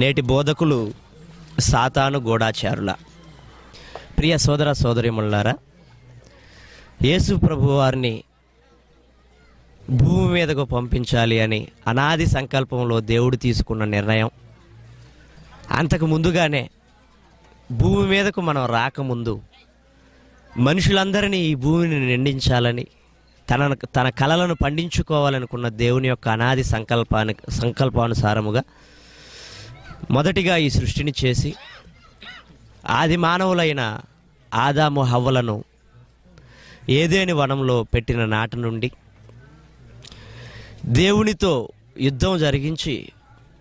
నేటి బోధకులు సాతాను గూడాచారుల ప్రియ సోదర సోదరిములారా యేసు ప్రభు వారిని భూమి మీదకు పంపించాలి అని అనాది సంకల్పంలో దేవుడు తీసుకున్న నిర్ణయం అంతకు ముందుగానే భూమి మీదకు మనం రాకముందు మనుషులందరినీ ఈ భూమిని నిండించాలని తన తన కళలను పండించుకోవాలనుకున్న దేవుని యొక్క అనాది సంకల్పానికి సంకల్పానుసారముగా మొదటిగా ఈ సృష్టిని చేసి ఆది మానవులైన ఆదాము హవ్వలను ఏదేని వనంలో పెట్టిన నాటి నుండి దేవునితో యుద్ధం జరిగించి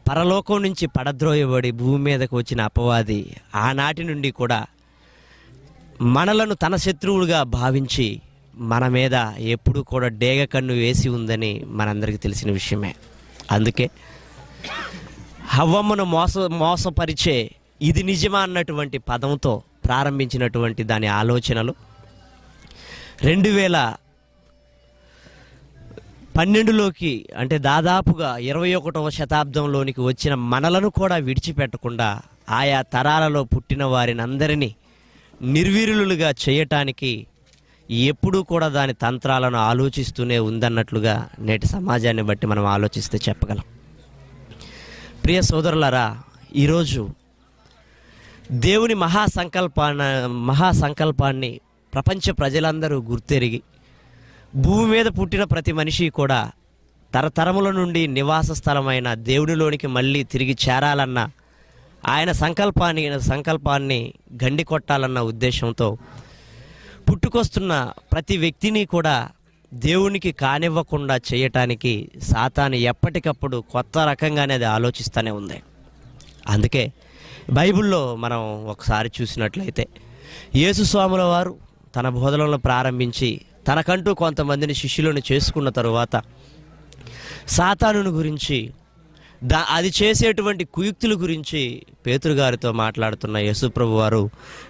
పరలోకం నుంచి పడద్రోయబడి భూమి మీదకు వచ్చిన అపవాది ఆనాటి నుండి కూడా మనలను తన శత్రువులుగా భావించి మన మీద ఎప్పుడు కూడా డేగ కన్ను వేసి ఉందని మనందరికీ తెలిసిన విషయమే అందుకే హవమ్మను మోస మోసపరిచే ఇది నిజమా అన్నటువంటి పదంతో ప్రారంభించినటువంటి దాని ఆలోచనలు రెండు వేల పన్నెండులోకి అంటే దాదాపుగా ఇరవై ఒకటవ శతాబ్దంలోనికి వచ్చిన మనలను కూడా విడిచిపెట్టకుండా ఆయా తరాలలో పుట్టిన వారిని అందరినీ నిర్వీరులుగా చేయటానికి ఎప్పుడూ కూడా దాని తంత్రాలను ఆలోచిస్తూనే ఉందన్నట్లుగా నేటి సమాజాన్ని బట్టి మనం ఆలోచిస్తే చెప్పగలం ప్రియ సోదరులారా ఈరోజు దేవుని మహాసంకల్పాన మహాసంకల్పాన్ని ప్రపంచ ప్రజలందరూ గుర్తెరిగి భూమి మీద పుట్టిన ప్రతి మనిషి కూడా తరతరముల నుండి నివాస స్థలమైన దేవునిలోనికి మళ్ళీ తిరిగి చేరాలన్న ఆయన సంకల్పాన్ని సంకల్పాన్ని గండి కొట్టాలన్న ఉద్దేశంతో పుట్టుకొస్తున్న ప్రతి వ్యక్తిని కూడా దేవునికి కానివ్వకుండా చేయటానికి సాతాను ఎప్పటికప్పుడు కొత్త రకంగానే అది ఆలోచిస్తూనే ఉంది అందుకే బైబిల్లో మనం ఒకసారి చూసినట్లయితే యేసుస్వాముల వారు తన బోధనలను ప్రారంభించి తనకంటూ కొంతమందిని శిష్యులను చేసుకున్న తరువాత సాతానుని గురించి దా అది చేసేటువంటి కుయుక్తుల గురించి పేతృగారితో మాట్లాడుతున్న యేసుప్రభు వారు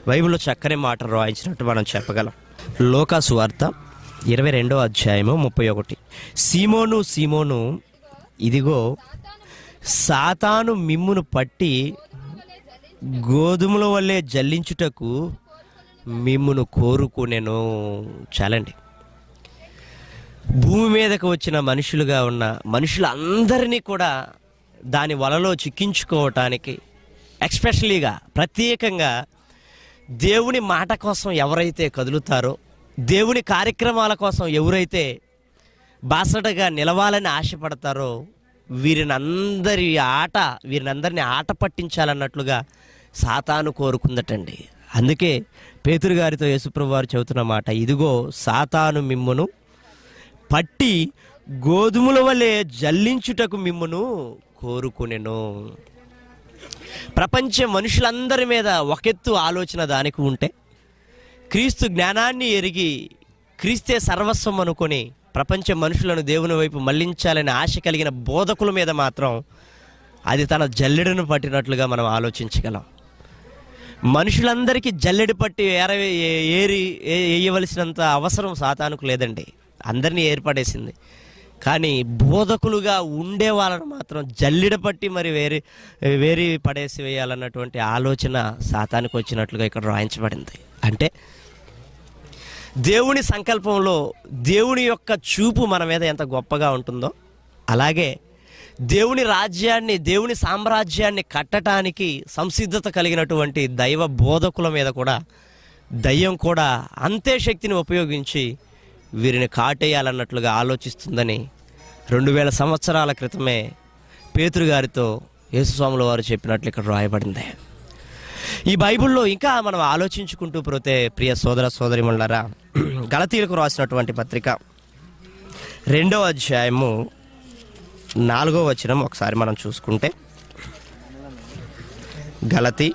బైబిల్లో చక్కని మాటలు రాయించినట్టు మనం చెప్పగలం లోకాసు వార్త ఇరవై రెండో అధ్యాయము ముప్పై ఒకటి సీమోను సీమోను ఇదిగో సాతాను మిమ్మును పట్టి గోధుమల వల్లే జల్లించుటకు మిమ్మును కోరుకునేను చాలండి భూమి మీదకు వచ్చిన మనుషులుగా ఉన్న మనుషులందరినీ కూడా దాని వలలో చిక్కించుకోవటానికి ఎక్స్పెషలీగా ప్రత్యేకంగా దేవుని మాట కోసం ఎవరైతే కదులుతారో దేవుని కార్యక్రమాల కోసం ఎవరైతే బాసటగా నిలవాలని ఆశపడతారో వీరిని అందరి ఆట వీరినందరినీ ఆట పట్టించాలన్నట్లుగా సాతాను కోరుకుందటండి అందుకే పేతురు గారితో యేసుప్రభు వారు చెబుతున్న మాట ఇదిగో సాతాను మిమ్మును పట్టి గోధుమల వలె జల్లించుటకు మిమ్మును కోరుకునేను ప్రపంచ మనుషులందరి మీద ఒకెత్తు ఆలోచన దానికి ఉంటే క్రీస్తు జ్ఞానాన్ని ఎరిగి క్రీస్తే సర్వస్వం అనుకొని ప్రపంచ మనుషులను దేవుని వైపు మళ్లించాలని ఆశ కలిగిన బోధకుల మీద మాత్రం అది తన జల్లెడను పట్టినట్లుగా మనం ఆలోచించగలం మనుషులందరికీ జల్లెడు పట్టి ఏర ఏరి వేయవలసినంత అవసరం సాతానుకు లేదండి అందరినీ ఏర్పడేసింది కానీ బోధకులుగా ఉండే వాళ్ళను మాత్రం జల్లిడ పట్టి మరి వేరి వేరి పడేసి వేయాలన్నటువంటి ఆలోచన శాతానికి వచ్చినట్లుగా ఇక్కడ రాయించబడింది అంటే దేవుని సంకల్పంలో దేవుని యొక్క చూపు మన మీద ఎంత గొప్పగా ఉంటుందో అలాగే దేవుని రాజ్యాన్ని దేవుని సామ్రాజ్యాన్ని కట్టడానికి సంసిద్ధత కలిగినటువంటి దైవ బోధకుల మీద కూడా దయ్యం కూడా అంతే శక్తిని ఉపయోగించి వీరిని కాటేయాలన్నట్లుగా ఆలోచిస్తుందని రెండు వేల సంవత్సరాల క్రితమే పేతురు గారితో యేసుస్వాముల వారు చెప్పినట్లు ఇక్కడ రాయబడింది ఈ బైబిల్లో ఇంకా మనం ఆలోచించుకుంటూ పోతే ప్రియ సోదర మండలరా గలతీలకు రాసినటువంటి పత్రిక రెండవ అధ్యాయము నాలుగో వచనం ఒకసారి మనం చూసుకుంటే గలతి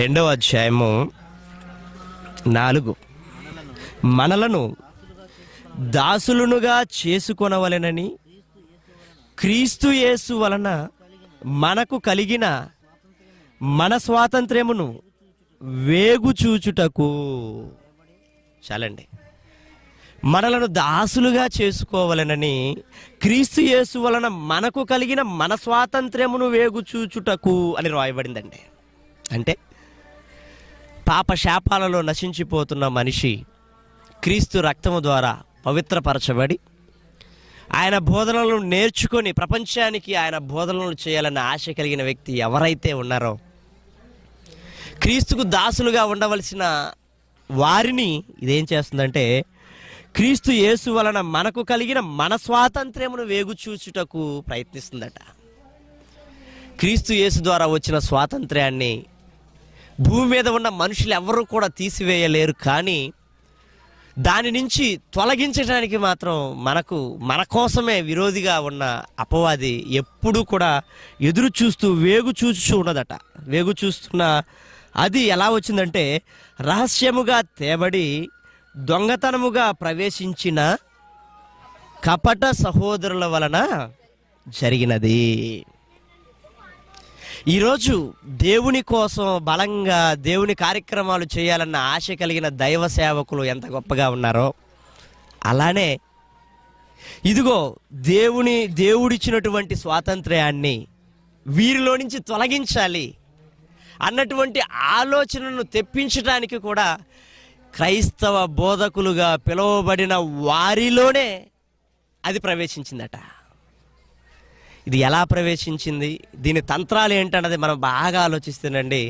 రెండవ అధ్యాయము నాలుగు మనలను దాసులనుగా చేసుకొనవలెనని క్రీస్తు యేసు వలన మనకు కలిగిన మన స్వాతంత్ర్యమును వేగుచూచుటకు చాలండి మనలను దాసులుగా చేసుకోవాలనని క్రీస్తు యేసు వలన మనకు కలిగిన మన స్వాతంత్ర్యమును వేగుచూచుటకు అని రాయబడిందండి అంటే పాప శాపాలలో నశించిపోతున్న మనిషి క్రీస్తు రక్తము ద్వారా పవిత్రపరచబడి ఆయన బోధనలను నేర్చుకొని ప్రపంచానికి ఆయన బోధనలు చేయాలన్న ఆశ కలిగిన వ్యక్తి ఎవరైతే ఉన్నారో క్రీస్తుకు దాసులుగా ఉండవలసిన వారిని ఇదేం చేస్తుందంటే క్రీస్తు యేసు వలన మనకు కలిగిన మన స్వాతంత్ర్యమును వేగుచూచుటకు ప్రయత్నిస్తుందట క్రీస్తు యేసు ద్వారా వచ్చిన స్వాతంత్ర్యాన్ని భూమి మీద ఉన్న మనుషులు ఎవరూ కూడా తీసివేయలేరు కానీ దాని నుంచి తొలగించడానికి మాత్రం మనకు మన కోసమే విరోధిగా ఉన్న అపవాది ఎప్పుడూ కూడా ఎదురు చూస్తూ వేగు చూచు ఉన్నదట వేగు చూస్తున్న అది ఎలా వచ్చిందంటే రహస్యముగా తేబడి దొంగతనముగా ప్రవేశించిన కపట సహోదరుల వలన జరిగినది ఈరోజు దేవుని కోసం బలంగా దేవుని కార్యక్రమాలు చేయాలన్న ఆశ కలిగిన దైవ సేవకులు ఎంత గొప్పగా ఉన్నారో అలానే ఇదిగో దేవుని దేవుడిచ్చినటువంటి స్వాతంత్ర్యాన్ని వీరిలో నుంచి తొలగించాలి అన్నటువంటి ఆలోచనను తెప్పించడానికి కూడా క్రైస్తవ బోధకులుగా పిలువబడిన వారిలోనే అది ప్రవేశించిందట ఇది ఎలా ప్రవేశించింది దీని తంత్రాలు ఏంటన్నది మనం బాగా ఆలోచిస్తుందండి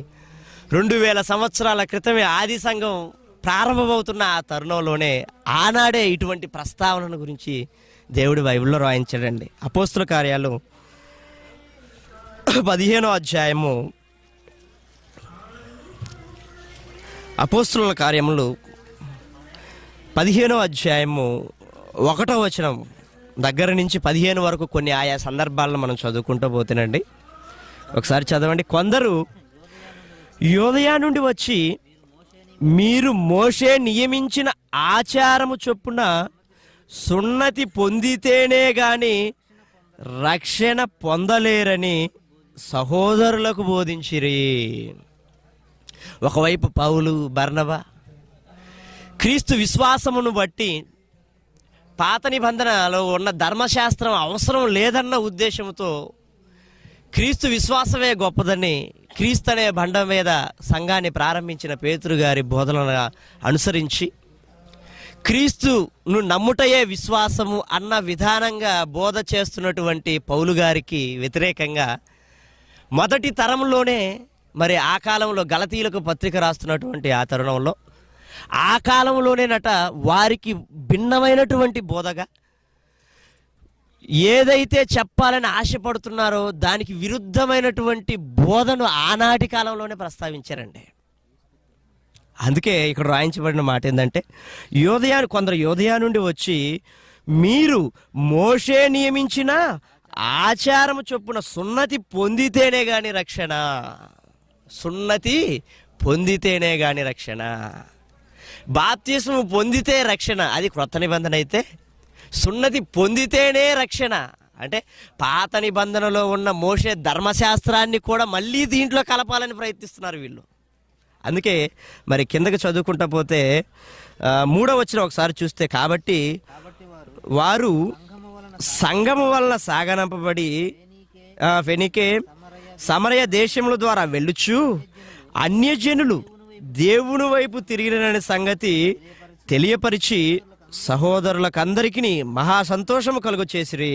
రెండు వేల సంవత్సరాల క్రితమే ఆది సంఘం ప్రారంభమవుతున్న ఆ తరుణంలోనే ఆనాడే ఇటువంటి ప్రస్తావనను గురించి దేవుడు బైబిల్లో రాయించాడండి అపోస్తుల కార్యాలు పదిహేనో అధ్యాయము అపోస్తుల కార్యములు పదిహేనో అధ్యాయము ఒకటో వచనం దగ్గర నుంచి పదిహేను వరకు కొన్ని ఆయా సందర్భాలను మనం చదువుకుంటూ పోతేనండి ఒకసారి చదవండి కొందరు యోదయా నుండి వచ్చి మీరు మోషే నియమించిన ఆచారము చొప్పున సున్నతి పొందితేనే గాని రక్షణ పొందలేరని సహోదరులకు బోధించిరి ఒకవైపు పౌలు బర్ణవ క్రీస్తు విశ్వాసమును బట్టి పాత నిబంధనలో ఉన్న ధర్మశాస్త్రం అవసరం లేదన్న ఉద్దేశంతో క్రీస్తు విశ్వాసమే గొప్పదని క్రీస్తు అనే బండం మీద సంఘాన్ని ప్రారంభించిన పేతురు గారి బోధన అనుసరించి క్రీస్తును నమ్ముటయే విశ్వాసము అన్న విధానంగా బోధ చేస్తున్నటువంటి పౌలు గారికి వ్యతిరేకంగా మొదటి తరంలోనే మరి ఆ కాలంలో గలతీలకు పత్రిక రాస్తున్నటువంటి ఆ తరుణంలో ఆ కాలంలోనేనట వారికి భిన్నమైనటువంటి బోధగా ఏదైతే చెప్పాలని ఆశపడుతున్నారో దానికి విరుద్ధమైనటువంటి బోధను ఆనాటి కాలంలోనే ప్రస్తావించారండి అందుకే ఇక్కడ రాయించబడిన మాట ఏంటంటే యోధయాను కొందరు యోధయా నుండి వచ్చి మీరు మోషే నియమించిన ఆచారము చొప్పున సున్నతి పొందితేనే గాని రక్షణ సున్నతి పొందితేనే గాని రక్షణ బాప్తీసం పొందితే రక్షణ అది క్రొత్త నిబంధన అయితే సున్నతి పొందితేనే రక్షణ అంటే పాత నిబంధనలో ఉన్న మోసే ధర్మశాస్త్రాన్ని కూడా మళ్ళీ దీంట్లో కలపాలని ప్రయత్నిస్తున్నారు వీళ్ళు అందుకే మరి కిందకి చదువుకుంటా పోతే మూడో వచ్చిన ఒకసారి చూస్తే కాబట్టి వారు సంఘము వలన సాగనంపబడి ఫెనికే సమరయ దేశముల ద్వారా వెళ్ళుచు అన్యజనులు దేవుని వైపు తిరిగిననే సంగతి తెలియపరిచి సహోదరులకందరికీ మహా సంతోషం కలుగు చేసిరి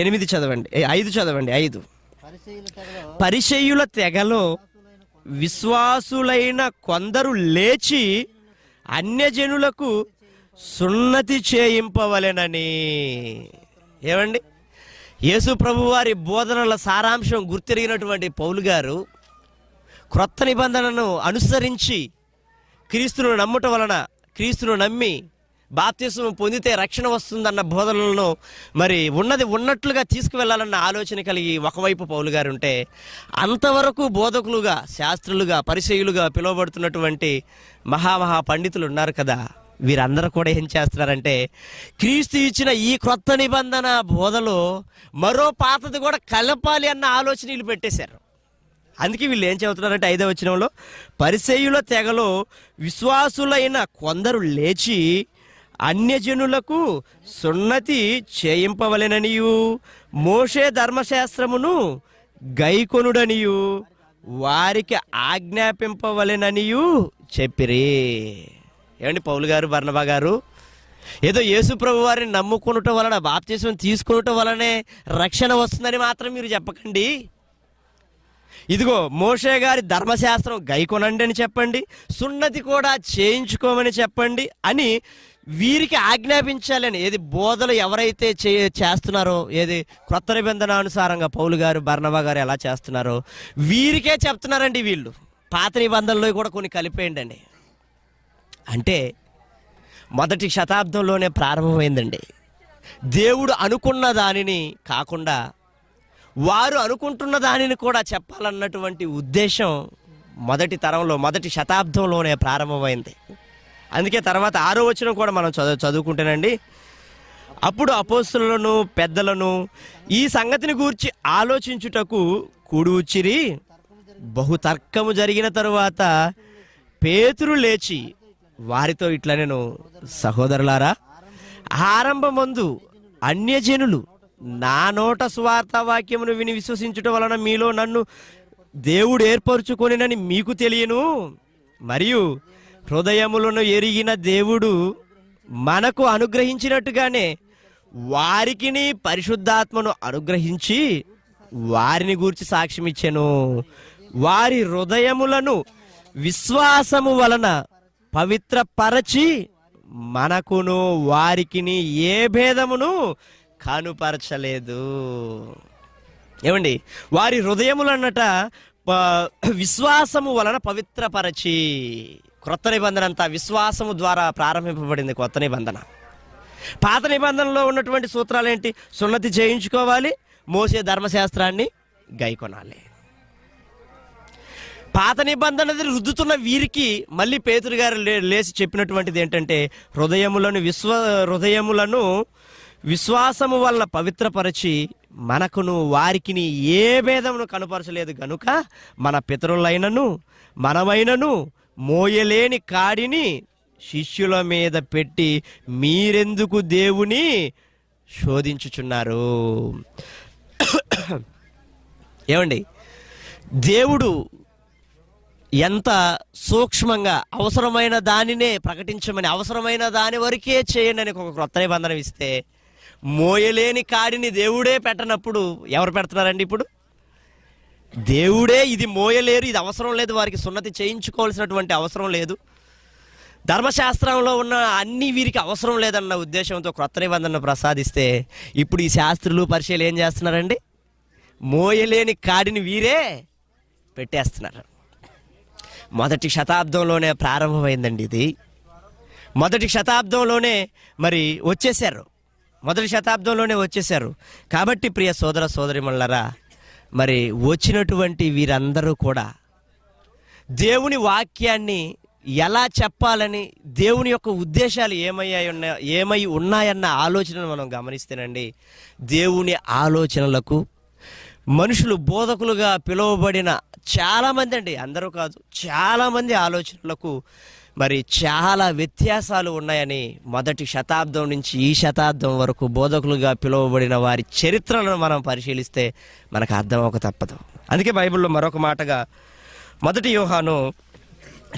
ఎనిమిది చదవండి ఐదు చదవండి ఐదు పరిచయుల తెగలో విశ్వాసులైన కొందరు లేచి అన్యజనులకు సున్నతి చేయింపవలెనని ఏమండి యేసు ప్రభు వారి బోధనల సారాంశం గుర్తిరిగినటువంటి పౌలు గారు క్రొత్త నిబంధనను అనుసరించి క్రీస్తును నమ్మటం వలన క్రీస్తును నమ్మి బాప్తిస్మం పొందితే రక్షణ వస్తుందన్న బోధనలను మరి ఉన్నది ఉన్నట్లుగా తీసుకువెళ్ళాలన్న ఆలోచన కలిగి ఒకవైపు పౌలు గారు ఉంటే అంతవరకు బోధకులుగా శాస్త్రులుగా పరిచయులుగా పిలువబడుతున్నటువంటి మహామహా పండితులు ఉన్నారు కదా వీరందరూ కూడా ఏం చేస్తున్నారంటే క్రీస్తు ఇచ్చిన ఈ క్రొత్త నిబంధన బోధలో మరో పాతది కూడా కలపాలి అన్న ఆలోచన పెట్టేశారు అందుకే వీళ్ళు ఏం చెబుతున్నారంటే ఐదవ వచ్చినంలో పరిసేయుల తెగలో విశ్వాసులైన కొందరు లేచి అన్యజనులకు సున్నతి చేయింపవలెననియు మోషే ధర్మశాస్త్రమును గైకొనుడనియు వారికి ఆజ్ఞాపింపవలెననియు చెప్పిరి ఏమండి పౌలు గారు బర్ణబా గారు ఏదో ప్రభు వారిని నమ్ముకునటం వలన బాప్తీసం తీసుకునటం వలనే రక్షణ వస్తుందని మాత్రం మీరు చెప్పకండి ఇదిగో మోషే గారి ధర్మశాస్త్రం గైకొనండి అని చెప్పండి సున్నతి కూడా చేయించుకోమని చెప్పండి అని వీరికి ఆజ్ఞాపించాలని ఏది బోధలు ఎవరైతే చే చేస్తున్నారో ఏది క్రొత్త నిబంధనానుసారంగా పౌలు గారు బర్ణవ గారు ఎలా చేస్తున్నారో వీరికే చెప్తున్నారండి వీళ్ళు పాత నిబంధనలో కూడా కొన్ని కలిపేయండి అండి అంటే మొదటి శతాబ్దంలోనే ప్రారంభమైందండి దేవుడు అనుకున్న దానిని కాకుండా వారు అనుకుంటున్న దానిని కూడా చెప్పాలన్నటువంటి ఉద్దేశం మొదటి తరంలో మొదటి శతాబ్దంలోనే ప్రారంభమైంది అందుకే తర్వాత ఆరో వచ్చిన కూడా మనం చదువు చదువుకుంటేనండి అప్పుడు అపోస్తులను పెద్దలను ఈ సంగతిని గూర్చి ఆలోచించుటకు కూడుచిరి బహు తర్కము జరిగిన తరువాత పేతురు లేచి వారితో ఇట్లా నేను సహోదరులారా ఆరంభమందు అన్యజనులు నా నోట వాక్యమును విని విశ్వసించుట వలన మీలో నన్ను దేవుడు ఏర్పరచుకొనినని మీకు తెలియను మరియు హృదయములను ఎరిగిన దేవుడు మనకు అనుగ్రహించినట్టుగానే వారికిని పరిశుద్ధాత్మను అనుగ్రహించి వారిని గూర్చి సాక్ష్యం ఇచ్చెను వారి హృదయములను విశ్వాసము వలన పవిత్రపరచి మనకును వారికిని ఏ భేదమును కానుపరచలేదు ఏమండి వారి హృదయములన్నట విశ్వాసము వలన పవిత్రపరచి క్రొత్త నిబంధన అంతా విశ్వాసము ద్వారా ప్రారంభింపబడింది కొత్త నిబంధన పాత నిబంధనలో ఉన్నటువంటి సూత్రాలు ఏంటి సున్నతి చేయించుకోవాలి మోసే ధర్మశాస్త్రాన్ని గైకొనాలి పాత నిబంధనది రుద్దుతున్న వీరికి మళ్ళీ పేతురు గారు లేచి చెప్పినటువంటిది ఏంటంటే హృదయములను విశ్వ హృదయములను విశ్వాసము వల్ల పవిత్రపరచి మనకును వారికిని ఏ భేదమును కనుపరచలేదు గనుక మన పితరులైనను మనమైనను మోయలేని కాడిని శిష్యుల మీద పెట్టి మీరెందుకు దేవుని శోధించుచున్నారు ఏమండి దేవుడు ఎంత సూక్ష్మంగా అవసరమైన దానినే ప్రకటించమని అవసరమైన దాని వరకే చేయండి అని ఒక క్రొత్త నిబంధన ఇస్తే మోయలేని కాడిని దేవుడే పెట్టనప్పుడు ఎవరు పెడుతున్నారండి ఇప్పుడు దేవుడే ఇది మోయలేరు ఇది అవసరం లేదు వారికి సున్నతి చేయించుకోవాల్సినటువంటి అవసరం లేదు ధర్మశాస్త్రంలో ఉన్న అన్ని వీరికి అవసరం లేదన్న ఉద్దేశంతో క్రొత్త నిబంధన ప్రసాదిస్తే ఇప్పుడు ఈ శాస్త్రులు పరిచయలు ఏం చేస్తున్నారండి మోయలేని కాడిని వీరే పెట్టేస్తున్నారు మొదటి శతాబ్దంలోనే ప్రారంభమైందండి ఇది మొదటి శతాబ్దంలోనే మరి వచ్చేసారు మొదటి శతాబ్దంలోనే వచ్చేశారు కాబట్టి ప్రియ సోదర సోదరిమల్లరా మరి వచ్చినటువంటి వీరందరూ కూడా దేవుని వాక్యాన్ని ఎలా చెప్పాలని దేవుని యొక్క ఉద్దేశాలు ఏమయ్యాయి ఉన్నా ఏమై ఉన్నాయన్న ఆలోచనను మనం గమనిస్తేనండి దేవుని ఆలోచనలకు మనుషులు బోధకులుగా పిలువబడిన చాలామంది అండి అందరూ కాదు చాలామంది ఆలోచనలకు మరి చాలా వ్యత్యాసాలు ఉన్నాయని మొదటి శతాబ్దం నుంచి ఈ శతాబ్దం వరకు బోధకులుగా పిలువబడిన వారి చరిత్రను మనం పరిశీలిస్తే మనకు అర్థం ఒక తప్పదు అందుకే బైబిల్లో మరొక మాటగా మొదటి వ్యూహాను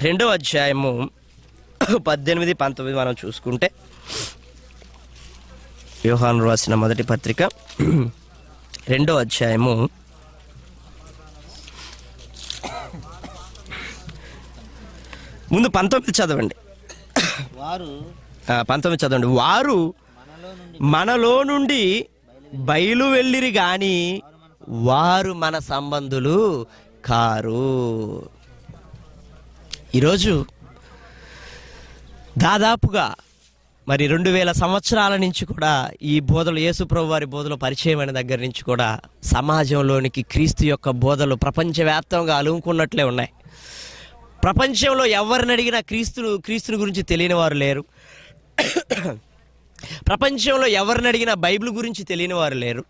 రెండో అధ్యాయము పద్దెనిమిది పంతొమ్మిది మనం చూసుకుంటే వ్యూహాను రాసిన మొదటి పత్రిక రెండో అధ్యాయము ముందు పంతొమ్మిది చదవండి వారు పంతొమ్మిది చదవండి వారు మనలో నుండి బయలు వెళ్ళిరి గాని వారు మన సంబంధులు కారు ఈరోజు దాదాపుగా మరి రెండు వేల సంవత్సరాల నుంచి కూడా ఈ బోధలు యేసుప్రభు వారి బోధలు పరిచయం అయిన దగ్గర నుంచి కూడా సమాజంలోనికి క్రీస్తు యొక్క బోధలు ప్రపంచవ్యాప్తంగా అలుముకున్నట్లే ఉన్నాయి ప్రపంచంలో ఎవరిని అడిగినా క్రీస్తును క్రీస్తుని గురించి తెలియని వారు లేరు ప్రపంచంలో ఎవరిని అడిగినా బైబిల్ గురించి తెలియని వారు లేరు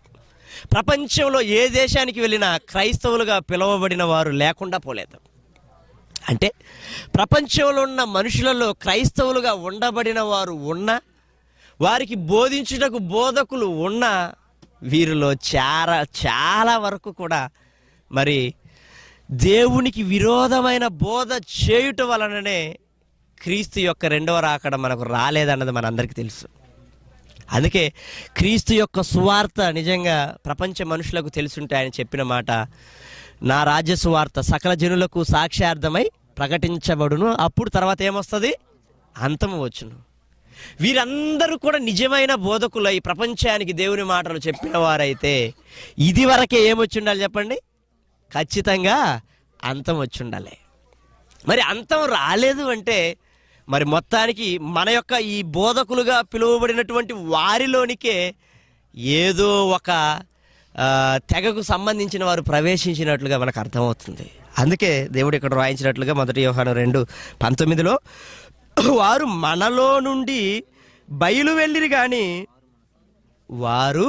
ప్రపంచంలో ఏ దేశానికి వెళ్ళినా క్రైస్తవులుగా పిలువబడిన వారు లేకుండా పోలేదు అంటే ప్రపంచంలో ఉన్న మనుషులలో క్రైస్తవులుగా ఉండబడిన వారు ఉన్నా వారికి బోధించుటకు బోధకులు ఉన్నా వీరిలో చాలా చాలా వరకు కూడా మరి దేవునికి విరోధమైన బోధ చేయుట వలననే క్రీస్తు యొక్క రెండవ రాకడం మనకు రాలేదన్నది మనందరికీ తెలుసు అందుకే క్రీస్తు యొక్క సువార్త నిజంగా ప్రపంచ మనుషులకు తెలుసుంటే ఆయన చెప్పిన మాట నా రాజ్య సువార్త సకల జనులకు సాక్ష్యార్థమై ప్రకటించబడును అప్పుడు తర్వాత ఏమొస్తుంది అంతము వచ్చును వీరందరూ కూడా నిజమైన బోధకులై ప్రపంచానికి దేవుని మాటలు చెప్పిన వారైతే ఇది వరకే ఏమొచ్చి ఉండాలి చెప్పండి ఖచ్చితంగా అంతం వచ్చి ఉండాలి మరి అంతం రాలేదు అంటే మరి మొత్తానికి మన యొక్క ఈ బోధకులుగా పిలువబడినటువంటి వారిలోనికే ఏదో ఒక తెగకు సంబంధించిన వారు ప్రవేశించినట్లుగా మనకు అర్థమవుతుంది అందుకే దేవుడు ఇక్కడ రాయించినట్లుగా మొదటి వ్యవహారం రెండు పంతొమ్మిదిలో వారు మనలో నుండి బయలు వెళ్ళిరు కానీ వారు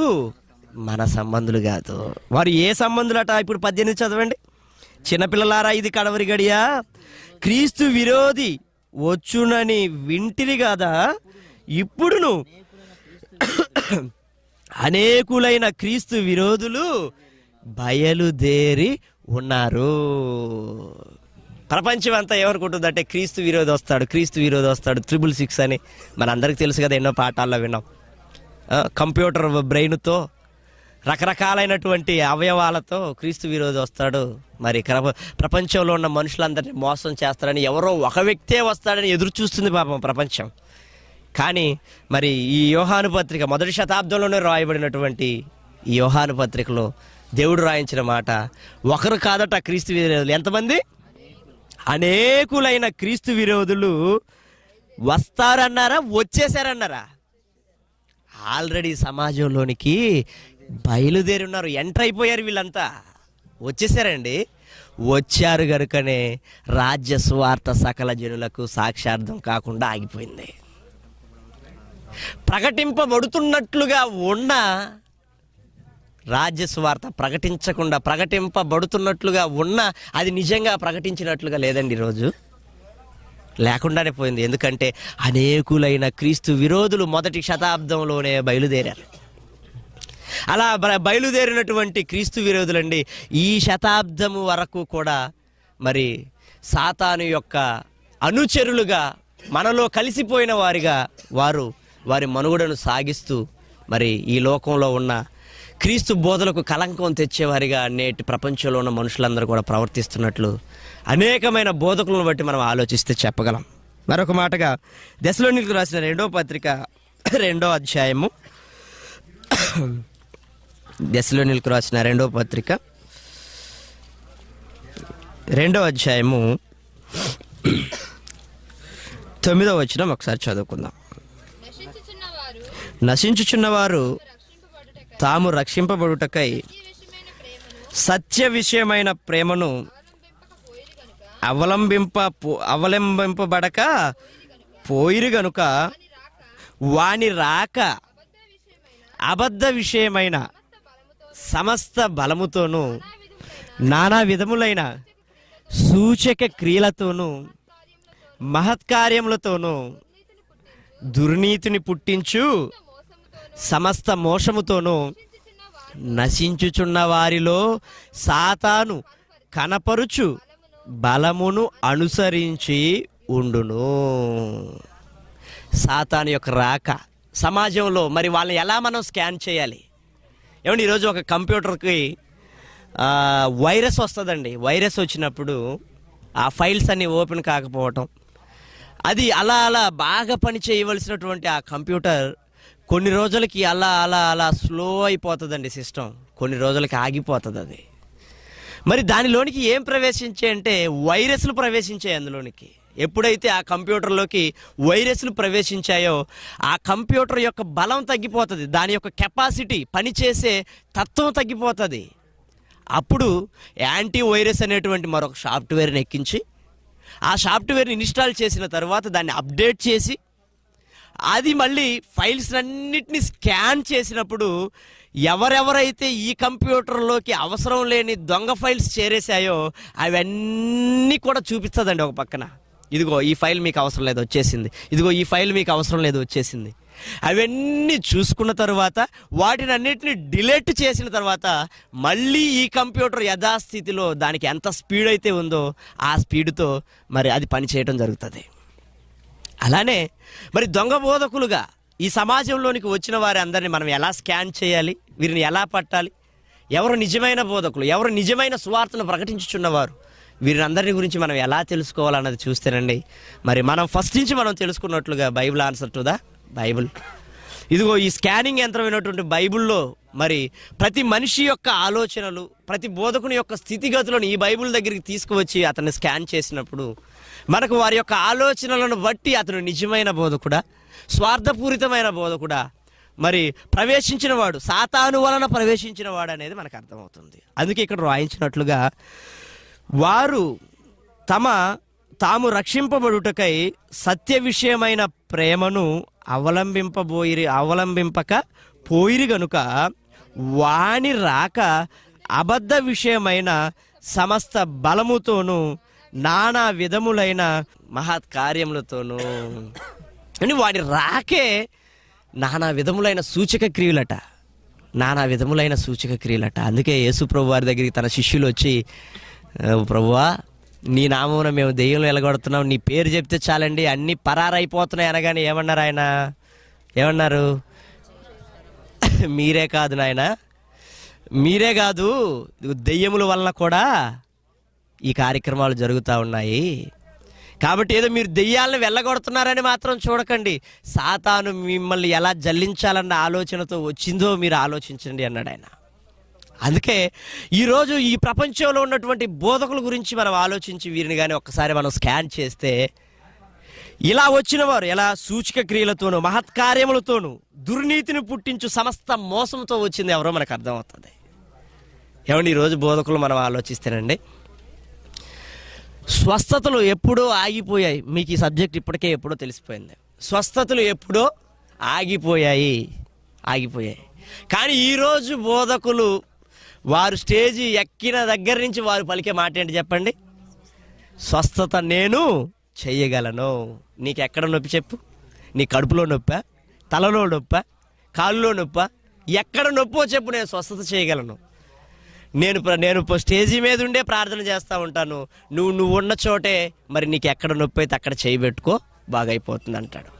మన సంబంధులు కాదు వారు ఏ సంబంధులు అట ఇప్పుడు పద్దెనిమిది చదవండి చిన్నపిల్లలారా ఇది కడవరి గడియా క్రీస్తు విరోధి వచ్చునని వింటిది కాదా ఇప్పుడును అనేకులైన క్రీస్తు విరోధులు బయలుదేరి ఉన్నారు ప్రపంచం అంతా అంటే క్రీస్తు విరోధి వస్తాడు క్రీస్తు విరోధి వస్తాడు త్రిబుల్ సిక్స్ అని మనందరికీ తెలుసు కదా ఎన్నో పాఠాల్లో విన్నాం కంప్యూటర్ బ్రెయిన్తో రకరకాలైనటువంటి అవయవాలతో క్రీస్తు విరోధి వస్తాడు మరి ప్రపంచంలో ఉన్న మనుషులందరినీ మోసం చేస్తారని ఎవరో ఒక వ్యక్తే వస్తాడని ఎదురు చూస్తుంది పాపం ప్రపంచం కానీ మరి ఈ యోహాను పత్రిక మొదటి శతాబ్దంలోనే రాయబడినటువంటి ఈ యోహాను పత్రికలో దేవుడు రాయించిన మాట ఒకరు కాదట క్రీస్తు విరోధులు ఎంతమంది అనేకులైన క్రీస్తు విరోధులు వస్తారన్నారా వచ్చేసారన్నారా ఆల్రెడీ సమాజంలోనికి బయలుదేరున్నారు ఎంటర్ అయిపోయారు వీళ్ళంతా వచ్చేసారండి వచ్చారు గనుకనే రాజ్య స్వార్థ సకల జనులకు సాక్షార్థం కాకుండా ఆగిపోయింది ప్రకటింపబడుతున్నట్లుగా ఉన్న రాజ్య స్వార్థ ప్రకటించకుండా ప్రకటింపబడుతున్నట్లుగా ఉన్న అది నిజంగా ప్రకటించినట్లుగా లేదండి ఈరోజు లేకుండానే పోయింది ఎందుకంటే అనేకులైన క్రీస్తు విరోధులు మొదటి శతాబ్దంలోనే బయలుదేరారు అలా బయలుదేరినటువంటి క్రీస్తు విరోధులండి ఈ శతాబ్దము వరకు కూడా మరి సాతాను యొక్క అనుచరులుగా మనలో కలిసిపోయిన వారిగా వారు వారి మనుగడను సాగిస్తూ మరి ఈ లోకంలో ఉన్న క్రీస్తు బోధలకు కలంకం తెచ్చేవారిగా నేటి ప్రపంచంలో ఉన్న మనుషులందరూ కూడా ప్రవర్తిస్తున్నట్లు అనేకమైన బోధకులను బట్టి మనం ఆలోచిస్తే చెప్పగలం మరొక మాటగా దశలోనికి రాసిన రెండో పత్రిక రెండో అధ్యాయము దశలో నిలుకు రాసిన రెండవ పత్రిక రెండవ అధ్యాయము తొమ్మిదవ వచ్చిన ఒకసారి చదువుకుందాం నశించుచున్నవారు తాము రక్షింపబడుటకై సత్య విషయమైన ప్రేమను అవలంబింప అవలంబింపబడక పోయిరు గనుక వాని రాక అబద్ధ విషయమైన సమస్త బలముతోనూ నానా విధములైన సూచక క్రియలతోనూ మహత్కార్యములతోనూ దుర్నీతిని పుట్టించు సమస్త మోసముతోనూ నశించుచున్న వారిలో సాతాను కనపరుచు బలమును అనుసరించి ఉండును సాతాను యొక్క రాక సమాజంలో మరి వాళ్ళని ఎలా మనం స్కాన్ చేయాలి ఏమంటే ఈరోజు ఒక కంప్యూటర్కి వైరస్ వస్తుందండి వైరస్ వచ్చినప్పుడు ఆ ఫైల్స్ అన్నీ ఓపెన్ కాకపోవటం అది అలా అలా బాగా పని చేయవలసినటువంటి ఆ కంప్యూటర్ కొన్ని రోజులకి అలా అలా అలా స్లో అయిపోతుందండి సిస్టమ్ కొన్ని రోజులకి ఆగిపోతుంది అది మరి దానిలోనికి ఏం ప్రవేశించే అంటే వైరస్లు ప్రవేశించాయి అందులోనికి ఎప్పుడైతే ఆ కంప్యూటర్లోకి వైరస్లు ప్రవేశించాయో ఆ కంప్యూటర్ యొక్క బలం తగ్గిపోతుంది దాని యొక్క కెపాసిటీ పనిచేసే తత్వం తగ్గిపోతుంది అప్పుడు యాంటీ వైరస్ అనేటువంటి మరొక సాఫ్ట్వేర్ని ఎక్కించి ఆ సాఫ్ట్వేర్ని ఇన్స్టాల్ చేసిన తర్వాత దాన్ని అప్డేట్ చేసి అది మళ్ళీ ఫైల్స్ అన్నిటినీ స్కాన్ చేసినప్పుడు ఎవరెవరైతే ఈ కంప్యూటర్లోకి అవసరం లేని దొంగ ఫైల్స్ చేరేశాయో అవన్నీ కూడా చూపిస్తుందండి ఒక పక్కన ఇదిగో ఈ ఫైల్ మీకు అవసరం లేదు వచ్చేసింది ఇదిగో ఈ ఫైల్ మీకు అవసరం లేదు వచ్చేసింది అవన్నీ చూసుకున్న తర్వాత వాటిని అన్నిటిని డిలీట్ చేసిన తర్వాత మళ్ళీ ఈ కంప్యూటర్ యథాస్థితిలో దానికి ఎంత స్పీడ్ అయితే ఉందో ఆ స్పీడ్తో మరి అది పనిచేయడం జరుగుతుంది అలానే మరి దొంగ బోధకులుగా ఈ సమాజంలోనికి వచ్చిన వారి అందరినీ మనం ఎలా స్కాన్ చేయాలి వీరిని ఎలా పట్టాలి ఎవరు నిజమైన బోధకులు ఎవరు నిజమైన సువార్తను ప్రకటించుచున్నవారు వీరందరిని గురించి మనం ఎలా తెలుసుకోవాలన్నది చూస్తేనండి మరి మనం ఫస్ట్ నుంచి మనం తెలుసుకున్నట్లుగా Bible answer to the Bible ఇదిగో ఈ స్కానింగ్ యంత్రం అయినటువంటి బైబిల్లో మరి ప్రతి మనిషి యొక్క ఆలోచనలు ప్రతి బోధకుని యొక్క స్థితిగతులను ఈ బైబిల్ దగ్గరికి తీసుకువచ్చి అతన్ని స్కాన్ చేసినప్పుడు మనకు వారి యొక్క ఆలోచనలను బట్టి అతను నిజమైన బోధకుడా స్వార్థపూరితమైన బోధకుడా మరి ప్రవేశించిన వాడు సాతాను వలన ప్రవేశించిన వాడు అనేది మనకు అర్థమవుతుంది అందుకే ఇక్కడ రాయించినట్లుగా వారు తమ తాము రక్షింపబడుటకై సత్య విషయమైన ప్రేమను అవలంబింపబోయిరి అవలంబింపక పోయిరి గనుక వాణి రాక అబద్ధ విషయమైన సమస్త బలముతోనూ నానా విధములైన మహత్ కార్యములతోనూ అని వాడి రాకే నానా విధములైన సూచక క్రియలట నానా విధములైన సూచక క్రియలట అందుకే యేసుప్రభు వారి దగ్గరికి తన శిష్యులు వచ్చి ప్రభువా నీ నామమున మేము దెయ్యంలో వెళ్ళగొడుతున్నాం నీ పేరు చెప్తే చాలండి అన్నీ పరారైపోతున్నాయి అనగానే ఏమన్నారు ఆయన ఏమన్నారు మీరే కాదు నాయన మీరే కాదు దెయ్యముల వలన కూడా ఈ కార్యక్రమాలు జరుగుతూ ఉన్నాయి కాబట్టి ఏదో మీరు దెయ్యాలను వెళ్ళగొడుతున్నారని మాత్రం చూడకండి సాతాను మిమ్మల్ని ఎలా జల్లించాలన్న ఆలోచనతో వచ్చిందో మీరు ఆలోచించండి అన్నాడు ఆయన అందుకే ఈరోజు ఈ ప్రపంచంలో ఉన్నటువంటి బోధకుల గురించి మనం ఆలోచించి వీరిని కానీ ఒక్కసారి మనం స్కాన్ చేస్తే ఇలా వచ్చిన వారు ఎలా సూచిక క్రియలతోనూ మహత్కార్యములతోనూ దుర్నీతిని పుట్టించు సమస్త మోసంతో వచ్చింది ఎవరో మనకు అర్థమవుతుంది ఏమండి ఈరోజు బోధకులు మనం ఆలోచిస్తేనండి స్వస్థతలు ఎప్పుడో ఆగిపోయాయి మీకు ఈ సబ్జెక్ట్ ఇప్పటికే ఎప్పుడో తెలిసిపోయింది స్వస్థతలు ఎప్పుడో ఆగిపోయాయి ఆగిపోయాయి కానీ ఈరోజు బోధకులు వారు స్టేజ్ ఎక్కిన దగ్గర నుంచి వారు పలికే మాట ఏంటి చెప్పండి స్వస్థత నేను చెయ్యగలను నీకు ఎక్కడ నొప్పి చెప్పు నీ కడుపులో నొప్ప తలలో నొప్ప కాళ్ళలో నొప్ప ఎక్కడ నొప్పో చెప్పు నేను స్వస్థత చేయగలను నేను నేను స్టేజీ మీద ఉండే ప్రార్థన చేస్తూ ఉంటాను నువ్వు నువ్వు ఉన్న చోటే మరి నీకు ఎక్కడ నొప్పి అయితే అక్కడ చేయబెట్టుకో బాగైపోతుంది అంటాడు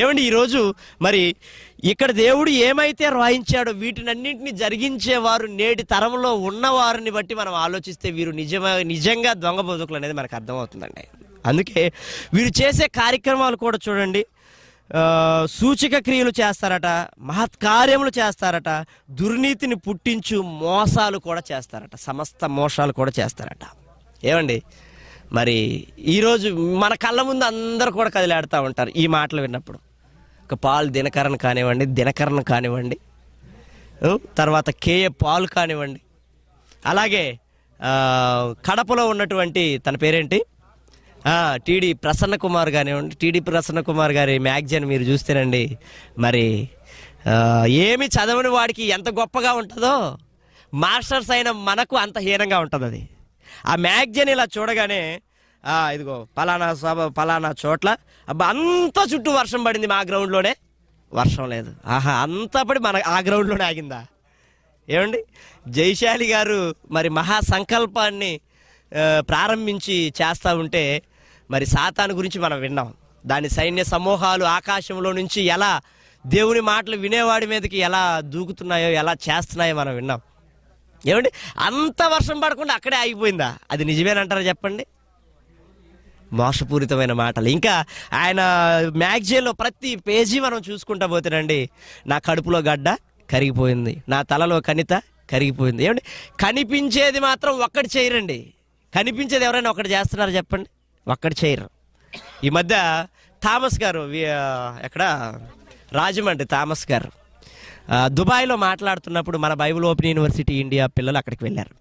ఏమండి ఈరోజు మరి ఇక్కడ దేవుడు ఏమైతే రాయించాడో వీటినన్నింటినీ జరిగించేవారు నేటి తరంలో ఉన్నవారిని బట్టి మనం ఆలోచిస్తే వీరు నిజమా నిజంగా దొంగ బతుకులు అనేది మనకు అర్థమవుతుందండి అందుకే వీరు చేసే కార్యక్రమాలు కూడా చూడండి సూచిక క్రియలు చేస్తారట మహత్కార్యములు చేస్తారట దుర్నీతిని పుట్టించు మోసాలు కూడా చేస్తారట సమస్త మోసాలు కూడా చేస్తారట ఏమండి మరి ఈరోజు మన కళ్ళ ముందు అందరు కూడా కదిలాడుతూ ఉంటారు ఈ మాటలు విన్నప్పుడు పాలు దినకరణ కానివ్వండి దినకరణ కానివ్వండి తర్వాత కేఏ పాలు కానివ్వండి అలాగే కడపలో ఉన్నటువంటి తన పేరేంటి టీడీ ప్రసన్న కుమార్ కానివ్వండి టీడీ ప్రసన్న కుమార్ గారి మ్యాగజైన్ మీరు చూస్తేనండి మరి ఏమి చదవని వాడికి ఎంత గొప్పగా ఉంటుందో మాస్టర్స్ అయిన మనకు అంత హీనంగా ఉంటుంది అది ఆ మ్యాగజైన్ ఇలా చూడగానే ఇదిగో పలానా సభ పలానా చోట్ల అబ్బా అంతా చుట్టూ వర్షం పడింది మా గ్రౌండ్లోనే వర్షం లేదు ఆహా అంతా పడి మన ఆ గ్రౌండ్లోనే ఆగిందా ఏమండి జైశాలి గారు మరి మహా సంకల్పాన్ని ప్రారంభించి చేస్తూ ఉంటే మరి సాతాను గురించి మనం విన్నాం దాని సైన్య సమూహాలు ఆకాశంలో నుంచి ఎలా దేవుని మాటలు వినేవాడి మీదకి ఎలా దూకుతున్నాయో ఎలా చేస్తున్నాయో మనం విన్నాం ఏమండి అంత వర్షం పడకుండా అక్కడే ఆగిపోయిందా అది నిజమేనంటారా చెప్పండి మోసపూరితమైన మాటలు ఇంకా ఆయన మ్యాగజైన్లో ప్రతి పేజీ మనం చూసుకుంటా పోతేనండి నా కడుపులో గడ్డ కరిగిపోయింది నా తలలో కనిత కరిగిపోయింది ఏమండి కనిపించేది మాత్రం ఒక్కటి చేయరండి కనిపించేది ఎవరైనా ఒకటి చేస్తున్నారు చెప్పండి ఒక్కటి చేయరు ఈ మధ్య థామస్ గారు ఎక్కడ రాజమండ్రి థామస్ గారు దుబాయ్లో మాట్లాడుతున్నప్పుడు మన బైబుల్ ఓపెన్ యూనివర్సిటీ ఇండియా పిల్లలు అక్కడికి వెళ్ళారు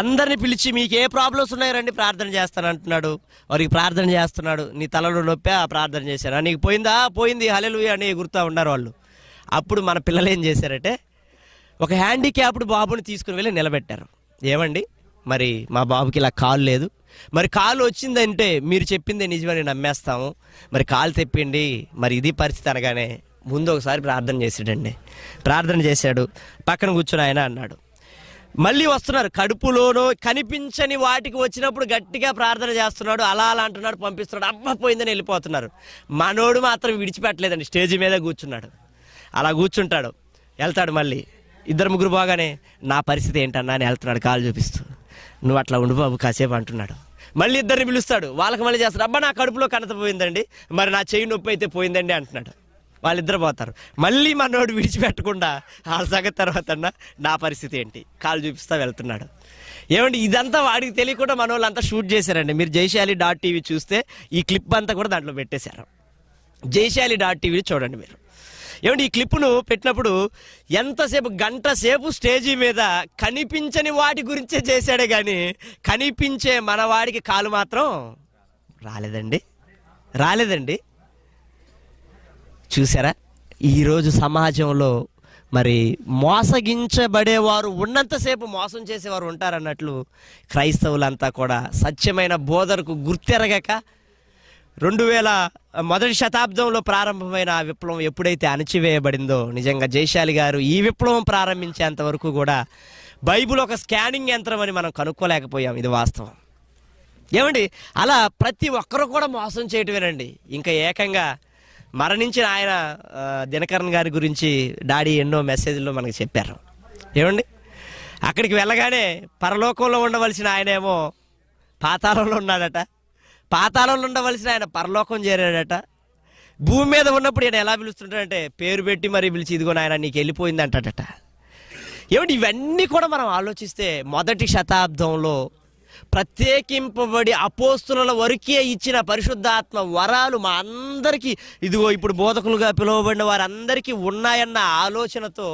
అందరిని పిలిచి మీకు ఏ ప్రాబ్లమ్స్ ఉన్నాయి రండి ప్రార్థన చేస్తాను అంటున్నాడు వారికి ప్రార్థన చేస్తున్నాడు నీ తలలో నొప్పి ఆ ప్రార్థన చేశాను నీకు పోయిందా పోయింది హలెలు అని గుర్తూ ఉన్నారు వాళ్ళు అప్పుడు మన పిల్లలు ఏం చేశారంటే ఒక హ్యాండిక్యాప్డ్ బాబుని తీసుకుని వెళ్ళి నిలబెట్టారు ఏమండి మరి మా బాబుకి ఇలా కాలు లేదు మరి కాలు వచ్చిందంటే మీరు చెప్పిందే నిజమని నమ్మేస్తాము మరి కాలు తెప్పిండి మరి ఇది పరిస్థితి అనగానే ముందు ఒకసారి ప్రార్థన చేసాడండి ప్రార్థన చేశాడు పక్కన కూర్చుని ఆయన అన్నాడు మళ్ళీ వస్తున్నారు కడుపులోనో కనిపించని వాటికి వచ్చినప్పుడు గట్టిగా ప్రార్థన చేస్తున్నాడు అలా అలా అంటున్నాడు పంపిస్తున్నాడు అమ్మ పోయిందని వెళ్ళిపోతున్నారు మనోడు మాత్రం విడిచిపెట్టలేదండి స్టేజ్ మీద కూర్చున్నాడు అలా కూర్చుంటాడు వెళ్తాడు మళ్ళీ ఇద్దరు ముగ్గురు బాగానే నా పరిస్థితి ఏంటన్నా అని వెళ్తున్నాడు కాలు చూపిస్తూ నువ్వు అట్లా ఉండు బాబు కాసేపు అంటున్నాడు మళ్ళీ ఇద్దరిని పిలుస్తాడు వాళ్ళకి మళ్ళీ చేస్తాడు అబ్బా నా కడుపులో కనత పోయిందండి మరి నా చెయ్యి నొప్పి అయితే పోయిందండి అంటున్నాడు వాళ్ళిద్దరు పోతారు మళ్ళీ మనోడు విడిచిపెట్టకుండా వాళ్ళ సంగతి తర్వాత నా పరిస్థితి ఏంటి కాలు చూపిస్తా వెళ్తున్నాడు ఏమండి ఇదంతా వాడికి తెలియకుండా మన వాళ్ళంతా షూట్ చేశారండి మీరు జైశాలి డాట్ టీవీ చూస్తే ఈ క్లిప్ అంతా కూడా దాంట్లో పెట్టేశారు జైశాలి డాట్ టీవీ చూడండి మీరు ఏమంటే ఈ క్లిప్ను పెట్టినప్పుడు ఎంతసేపు గంట సేపు స్టేజీ మీద కనిపించని వాటి గురించే చేశాడే కానీ కనిపించే మనవాడికి కాలు మాత్రం రాలేదండి రాలేదండి చూసారా ఈరోజు సమాజంలో మరి మోసగించబడేవారు ఉన్నంతసేపు మోసం చేసేవారు ఉంటారన్నట్లు క్రైస్తవులంతా కూడా సత్యమైన బోధనకు గుర్తెరగక రెండు వేల మొదటి శతాబ్దంలో ప్రారంభమైన ఆ విప్లవం ఎప్పుడైతే అణచివేయబడిందో నిజంగా జయశాలి గారు ఈ విప్లవం ప్రారంభించేంత వరకు కూడా బైబుల్ ఒక స్కానింగ్ యంత్రం అని మనం కనుక్కోలేకపోయాం ఇది వాస్తవం ఏమండి అలా ప్రతి ఒక్కరు కూడా మోసం చేయటమేనండి ఇంకా ఏకంగా మరణించిన ఆయన దినకరణ్ గారి గురించి డాడీ ఎన్నో మెసేజ్లో మనకు చెప్పారు ఏమండి అక్కడికి వెళ్ళగానే పరలోకంలో ఉండవలసిన ఆయనేమో పాతాళంలో ఉన్నాడట పాతాళంలో ఉండవలసిన ఆయన పరలోకం చేరాడట భూమి మీద ఉన్నప్పుడు ఆయన ఎలా పిలుస్తుంటాడంటే పేరు పెట్టి మరీ పిలిచి ఇదిగో ఆయన నీకు వెళ్ళిపోయింది అంటాడట ఏమిటి ఇవన్నీ కూడా మనం ఆలోచిస్తే మొదటి శతాబ్దంలో ప్రత్యేకింపబడి అపోస్తుల వరకే ఇచ్చిన పరిశుద్ధాత్మ వరాలు మా అందరికీ ఇదిగో ఇప్పుడు బోధకులుగా పిలువబడిన వారందరికీ ఉన్నాయన్న ఆలోచనతో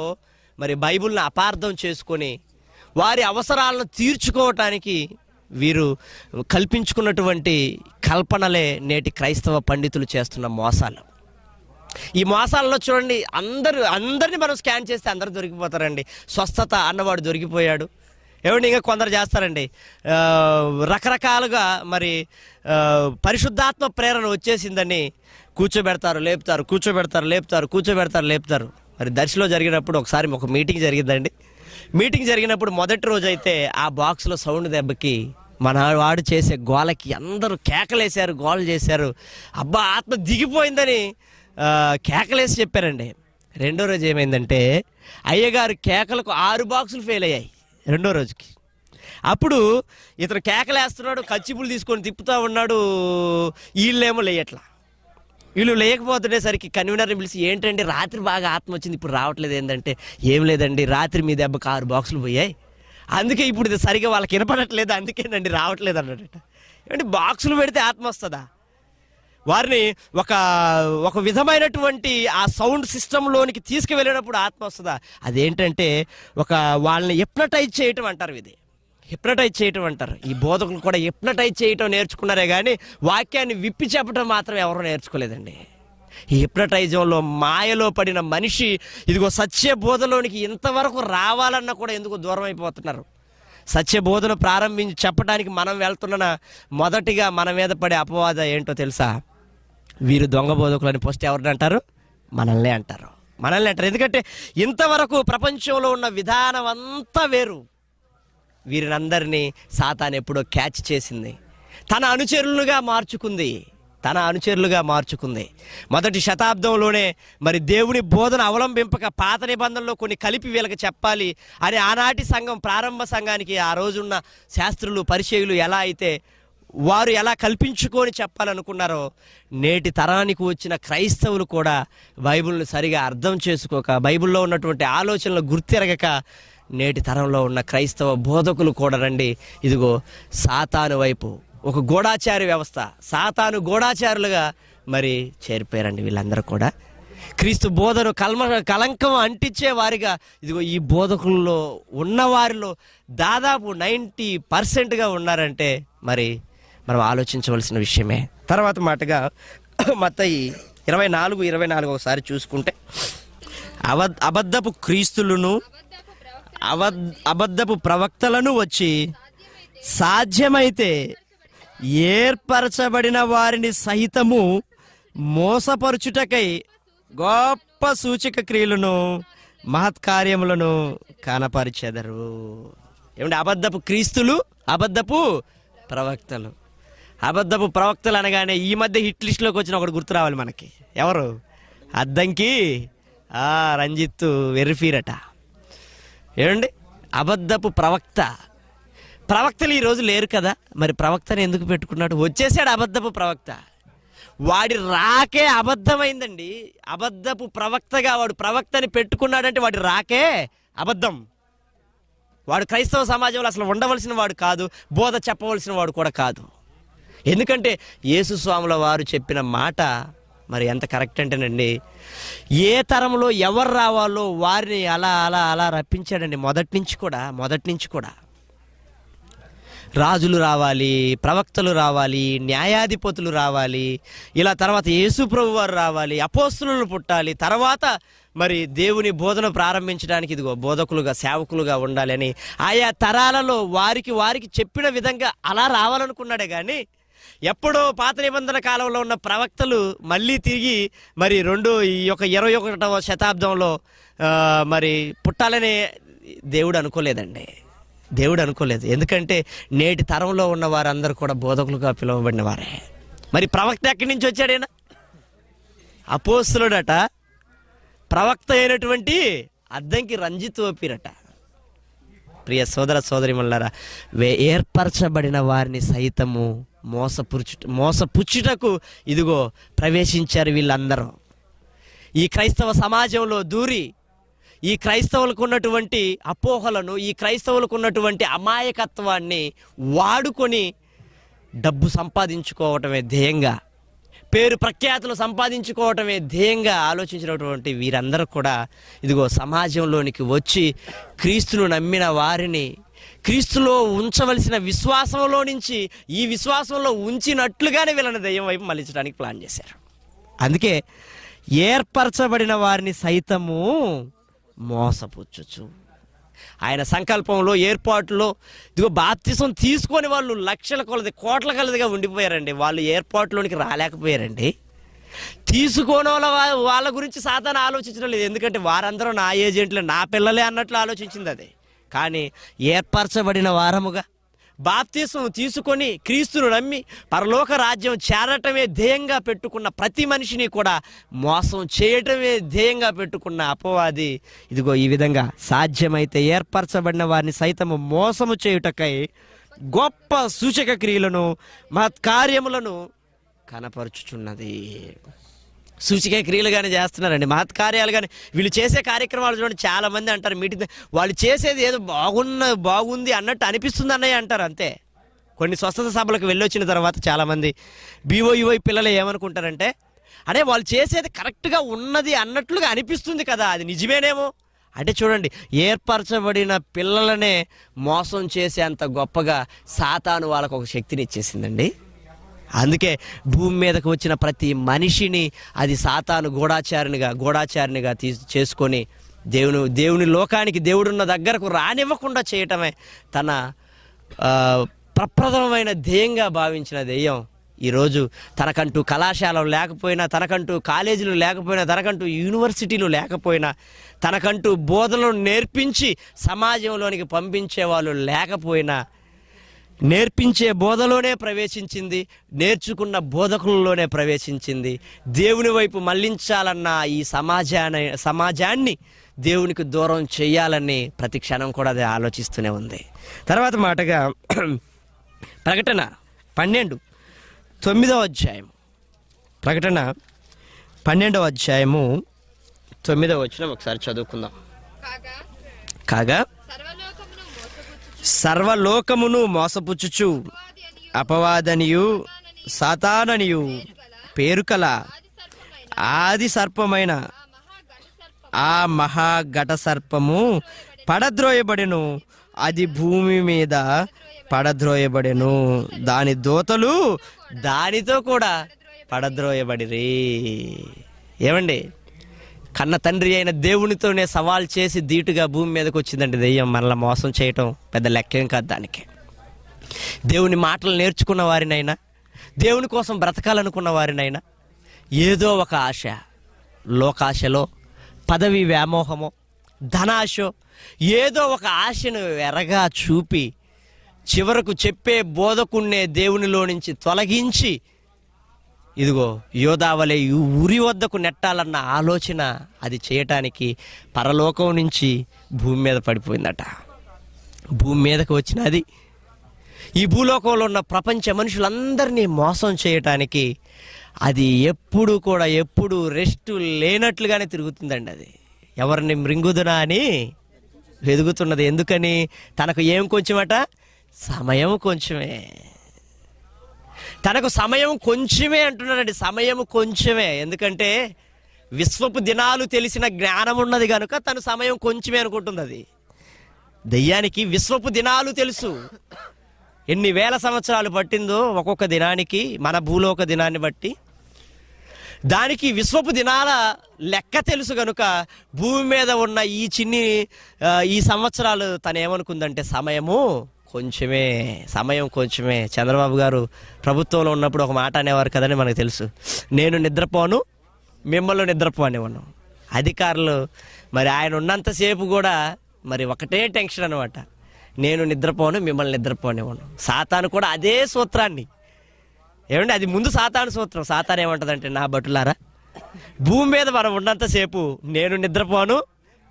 మరి బైబిల్ని అపార్థం చేసుకొని వారి అవసరాలను తీర్చుకోవటానికి వీరు కల్పించుకున్నటువంటి కల్పనలే నేటి క్రైస్తవ పండితులు చేస్తున్న మోసాలు ఈ మోసాలలో చూడండి అందరు అందరిని మనం స్కాన్ చేస్తే అందరు దొరికిపోతారండి స్వస్థత అన్నవాడు దొరికిపోయాడు ఏమండి ఇంకా కొందరు చేస్తారండి రకరకాలుగా మరి పరిశుద్ధాత్మ ప్రేరణ వచ్చేసిందని కూర్చోబెడతారు లేపుతారు కూర్చోబెడతారు లేపుతారు కూర్చోబెడతారు లేపుతారు మరి దర్శిలో జరిగినప్పుడు ఒకసారి ఒక మీటింగ్ జరిగిందండి మీటింగ్ జరిగినప్పుడు మొదటి రోజు అయితే ఆ బాక్స్లో సౌండ్ దెబ్బకి మన వాడు చేసే గోలకి అందరూ కేకలేశారు గోలు చేశారు అబ్బా ఆత్మ దిగిపోయిందని కేకలేసి చెప్పారండి రెండో రోజు ఏమైందంటే అయ్యగారు కేకలకు ఆరు బాక్సులు ఫెయిల్ అయ్యాయి రెండో రోజుకి అప్పుడు ఇతను కేకలేస్తున్నాడు కచ్చిపులు తీసుకొని తిప్పుతూ ఉన్నాడు వీళ్ళేమో లేయట్లా వీళ్ళు లేకపోతుండేసరికి కన్వీనర్ని పిలిచి ఏంటండి రాత్రి బాగా ఆత్మ వచ్చింది ఇప్పుడు రావట్లేదు ఏంటంటే ఏం లేదండి రాత్రి మీ దెబ్బకు ఆరు బాక్సులు పోయాయి అందుకే ఇప్పుడు ఇది సరిగ్గా వాళ్ళకి వినపడట్లేదు అందుకేనండి రావట్లేదు అన్నాడట ఏమంటే బాక్సులు పెడితే ఆత్మ వస్తుందా వారిని ఒక ఒక విధమైనటువంటి ఆ సౌండ్ సిస్టంలోనికి తీసుకువెళ్ళేటప్పుడు ఆత్మ వస్తుందా అదేంటంటే ఒక వాళ్ళని ఎప్నటైజ్ చేయటం అంటారు ఇది హిప్నటైజ్ చేయటం అంటారు ఈ బోధకులు కూడా హిప్నటైజ్ చేయటం నేర్చుకున్నారే కానీ వాక్యాన్ని విప్పి చెప్పడం మాత్రం ఎవరు నేర్చుకోలేదండి ఈ హిప్నటైజంలో మాయలో పడిన మనిషి ఇదిగో సత్య బోధలోనికి ఇంతవరకు రావాలన్నా కూడా ఎందుకు దూరం అయిపోతున్నారు బోధన ప్రారంభించి చెప్పడానికి మనం వెళ్తున్న మొదటిగా మన మీద పడే అపవాద ఏంటో తెలుసా వీరు దొంగ అని పోస్ట్ ఎవరిని అంటారు మనల్నే అంటారు మనల్ని అంటారు ఎందుకంటే ఇంతవరకు ప్రపంచంలో ఉన్న విధానం అంతా వేరు వీరినందరినీ సాతాన్ ఎప్పుడో క్యాచ్ చేసింది తన అనుచరులుగా మార్చుకుంది తన అనుచరులుగా మార్చుకుంది మొదటి శతాబ్దంలోనే మరి దేవుని బోధన అవలంబింపక పాత నిబంధనలో కొన్ని కలిపి వీళ్ళకి చెప్పాలి అని ఆనాటి సంఘం ప్రారంభ సంఘానికి ఆ రోజున్న శాస్త్రులు పరిచయులు ఎలా అయితే వారు ఎలా కల్పించుకొని చెప్పాలనుకున్నారో నేటి తరానికి వచ్చిన క్రైస్తవులు కూడా బైబిల్ను సరిగా అర్థం చేసుకోక బైబిల్లో ఉన్నటువంటి ఆలోచనలు గుర్తిరగక నేటి తరంలో ఉన్న క్రైస్తవ బోధకులు కూడా రండి ఇదిగో సాతాను వైపు ఒక గూఢాచారి వ్యవస్థ సాతాను గూఢాచారులుగా మరి చేరిపోయారండి వీళ్ళందరూ కూడా క్రీస్తు బోధను కల్మ కలంకం అంటించే వారిగా ఇదిగో ఈ బోధకుల్లో ఉన్నవారిలో దాదాపు నైంటీ పర్సెంట్గా ఉన్నారంటే మరి మనం ఆలోచించవలసిన విషయమే తర్వాత మాటగా మతయి ఇరవై నాలుగు ఇరవై నాలుగు ఒకసారి చూసుకుంటే అవ అబద్ధపు క్రీస్తులను అవ అబద్ధపు ప్రవక్తలను వచ్చి సాధ్యమైతే ఏర్పరచబడిన వారిని సహితము మోసపరుచుటకై గొప్ప సూచిక క్రియలను మహత్కార్యములను కనపరిచెదరు ఏమంటే అబద్ధపు క్రీస్తులు అబద్ధపు ప్రవక్తలు అబద్ధపు ప్రవక్తలు అనగానే ఈ మధ్య హిట్ లిస్ట్లోకి వచ్చిన ఒకటి గుర్తు రావాలి మనకి ఎవరు అద్దంకి రంజిత్ వెర్రిఫీరట ఏమండి అబద్ధపు ప్రవక్త ప్రవక్తలు ఈరోజు లేరు కదా మరి ప్రవక్తను ఎందుకు పెట్టుకున్నాడు వచ్చేసాడు అబద్ధపు ప్రవక్త వాడి రాకే అబద్ధమైందండి అబద్ధపు ప్రవక్తగా వాడు ప్రవక్తని పెట్టుకున్నాడంటే వాడి రాకే అబద్ధం వాడు క్రైస్తవ సమాజంలో అసలు ఉండవలసిన వాడు కాదు బోధ చెప్పవలసిన వాడు కూడా కాదు ఎందుకంటే యేసుస్వాముల వారు చెప్పిన మాట మరి ఎంత కరెక్ట్ అంటేనండి ఏ తరంలో ఎవరు రావాలో వారిని అలా అలా అలా రప్పించాడండి మొదటి నుంచి కూడా మొదటి నుంచి కూడా రాజులు రావాలి ప్రవక్తలు రావాలి న్యాయాధిపతులు రావాలి ఇలా తర్వాత యేసుప్రభు వారు రావాలి అపోస్తులను పుట్టాలి తర్వాత మరి దేవుని బోధన ప్రారంభించడానికి ఇదిగో బోధకులుగా సేవకులుగా ఉండాలని ఆయా తరాలలో వారికి వారికి చెప్పిన విధంగా అలా రావాలనుకున్నాడే కానీ ఎప్పుడో పాత నిబంధన కాలంలో ఉన్న ప్రవక్తలు మళ్ళీ తిరిగి మరి రెండు ఈ యొక్క ఇరవై ఒకటవ శతాబ్దంలో మరి పుట్టాలని దేవుడు అనుకోలేదండి దేవుడు అనుకోలేదు ఎందుకంటే నేటి తరంలో ఉన్న వారందరూ కూడా బోధకులుగా పిలువబడిన వారే మరి ప్రవక్త ఎక్కడి నుంచి వచ్చాడేనా అపోస్తులుడట ప్రవక్త అయినటువంటి అద్దంకి రంజిత్ ఓపిరట ప్రియ సోదర సోదరిమల్లారా ఏర్పరచబడిన వారిని సైతము మోసపుచ్చు మోసపుచ్చుటకు ఇదిగో ప్రవేశించారు వీళ్ళందరూ ఈ క్రైస్తవ సమాజంలో దూరి ఈ క్రైస్తవులకు ఉన్నటువంటి అపోహలను ఈ క్రైస్తవులకు ఉన్నటువంటి అమాయకత్వాన్ని వాడుకొని డబ్బు సంపాదించుకోవటమే ధ్యేయంగా పేరు ప్రఖ్యాతులు సంపాదించుకోవటమే ధ్యేయంగా ఆలోచించినటువంటి వీరందరూ కూడా ఇదిగో సమాజంలోనికి వచ్చి క్రీస్తును నమ్మిన వారిని క్రీస్తులో ఉంచవలసిన విశ్వాసంలో నుంచి ఈ విశ్వాసంలో ఉంచినట్లుగానే వీళ్ళని దయ్యం వైపు మళ్ళించడానికి ప్లాన్ చేశారు అందుకే ఏర్పరచబడిన వారిని సైతము మోసపుచ్చుచు ఆయన సంకల్పంలో ఏర్పాటులో ఇదిగో బాప్తిసం తీసుకొని వాళ్ళు లక్షల కొలది కోట్ల కొలదిగా ఉండిపోయారండి వాళ్ళు ఏర్పాటులోనికి రాలేకపోయారండి తీసుకోని వాళ్ళ వాళ్ళ గురించి సాధారణ ఆలోచించడం లేదు ఎందుకంటే వారందరూ నా ఏజెంట్లు నా పిల్లలే అన్నట్లు ఆలోచించింది అది కానీ ఏర్పరచబడిన వారముగా బాప్తీసం తీసుకొని క్రీస్తును నమ్మి పరలోక రాజ్యం చేరటమే ధ్యేయంగా పెట్టుకున్న ప్రతి మనిషిని కూడా మోసం చేయటమే ధ్యేయంగా పెట్టుకున్న అపవాది ఇదిగో ఈ విధంగా సాధ్యమైతే ఏర్పరచబడిన వారిని సైతము మోసము చేయుటకై గొప్ప సూచక క్రియలను మహత్కార్యములను కనపరుచుచున్నది సూచిక క్రియలు కానీ చేస్తున్నారండి కార్యాలు కానీ వీళ్ళు చేసే కార్యక్రమాలు చూడండి చాలా మంది అంటారు మీటింగ్ వాళ్ళు చేసేది ఏదో బాగున్న బాగుంది అన్నట్టు అనిపిస్తుంది అన్నయ్య అంటారు అంతే కొన్ని స్వస్థత సభలకు వెళ్ళొచ్చిన తర్వాత చాలామంది బీఓఈఓ పిల్లలు ఏమనుకుంటారంటే అదే వాళ్ళు చేసేది కరెక్ట్గా ఉన్నది అన్నట్లుగా అనిపిస్తుంది కదా అది నిజమేనేమో అంటే చూడండి ఏర్పరచబడిన పిల్లలనే మోసం చేసే అంత గొప్పగా సాతాను వాళ్ళకు ఒక శక్తిని ఇచ్చేసిందండి అందుకే భూమి మీదకు వచ్చిన ప్రతి మనిషిని అది సాతాను గూఢాచారినిగా గూఢాచారినిగా తీ చేసుకొని దేవుని దేవుని లోకానికి దేవుడున్న దగ్గరకు రానివ్వకుండా చేయటమే తన ప్రప్రథమమైన ధ్యేయంగా భావించిన దెయ్యం ఈరోజు తనకంటూ కళాశాలలు లేకపోయినా తనకంటూ కాలేజీలు లేకపోయినా తనకంటూ యూనివర్సిటీలు లేకపోయినా తనకంటూ బోధనలు నేర్పించి సమాజంలోనికి పంపించే వాళ్ళు లేకపోయినా నేర్పించే బోధలోనే ప్రవేశించింది నేర్చుకున్న బోధకుల్లోనే ప్రవేశించింది దేవుని వైపు మళ్లించాలన్న ఈ సమాజాన్ని సమాజాన్ని దేవునికి దూరం చేయాలని ప్రతి క్షణం కూడా అది ఆలోచిస్తూనే ఉంది తర్వాత మాటగా ప్రకటన పన్నెండు తొమ్మిదవ అధ్యాయం ప్రకటన పన్నెండవ అధ్యాయము తొమ్మిదవ వచ్చిన ఒకసారి చదువుకుందాం కాగా సర్వలోకమును మోసపుచ్చుచు అపవాదనియు సాతాననియు పేరుకల ఆది సర్పమైన ఆ మహాఘట సర్పము పడద్రోయబడెను అది భూమి మీద పడద్రోయబడెను దాని దోతలు దానితో కూడా పడద్రోయబడిరి ఏమండి కన్న తండ్రి అయిన దేవునితోనే సవాల్ చేసి ధీటుగా భూమి మీదకి వచ్చిందండి దెయ్యం మనల్ని మోసం చేయటం పెద్ద లెక్కేం కాదు దానికి దేవుని మాటలు నేర్చుకున్న వారినైనా దేవుని కోసం బ్రతకాలనుకున్న వారినైనా ఏదో ఒక ఆశ లోకాశలో పదవి వ్యామోహమో ధనాశో ఏదో ఒక ఆశను ఎరగా చూపి చివరకు చెప్పే బోధకుండే దేవునిలో నుంచి తొలగించి ఇదిగో యోధావలే ఈ ఉరి వద్దకు నెట్టాలన్న ఆలోచన అది చేయటానికి పరలోకం నుంచి భూమి మీద పడిపోయిందట భూమి మీదకు వచ్చినది ఈ భూలోకంలో ఉన్న ప్రపంచ మనుషులందరినీ మోసం చేయటానికి అది ఎప్పుడు కూడా ఎప్పుడు రెస్ట్ లేనట్లుగానే తిరుగుతుందండి అది ఎవరిని మృంగుదునా అని వెదుగుతున్నది ఎందుకని తనకు ఏం కొంచెమట సమయం కొంచెమే తనకు సమయం కొంచెమే అంటున్నాడండి సమయం కొంచెమే ఎందుకంటే విశ్వపు దినాలు తెలిసిన జ్ఞానం ఉన్నది కనుక తను సమయం కొంచెమే అనుకుంటుంది అది దయ్యానికి విశ్వపు దినాలు తెలుసు ఎన్ని వేల సంవత్సరాలు పట్టిందో ఒక్కొక్క దినానికి మన భూలోక దినాన్ని బట్టి దానికి విశ్వపు దినాల లెక్క తెలుసు కనుక భూమి మీద ఉన్న ఈ చిన్ని ఈ సంవత్సరాలు తనేమనుకుందంటే సమయము కొంచెమే సమయం కొంచెమే చంద్రబాబు గారు ప్రభుత్వంలో ఉన్నప్పుడు ఒక మాట అనేవారు కదని మనకు తెలుసు నేను నిద్రపోను మిమ్మల్ని నిద్రపో అనేవాను అధికారులు మరి ఆయన ఉన్నంతసేపు కూడా మరి ఒకటే టెన్షన్ అనమాట నేను నిద్రపోను మిమ్మల్ని నిద్రపోనేవాడు సాతాను కూడా అదే సూత్రాన్ని ఏమండి అది ముందు సాతాను సూత్రం సాతాను ఏమంటుందంటే నా బటులారా భూమి మీద మనం ఉన్నంతసేపు నేను నిద్రపోను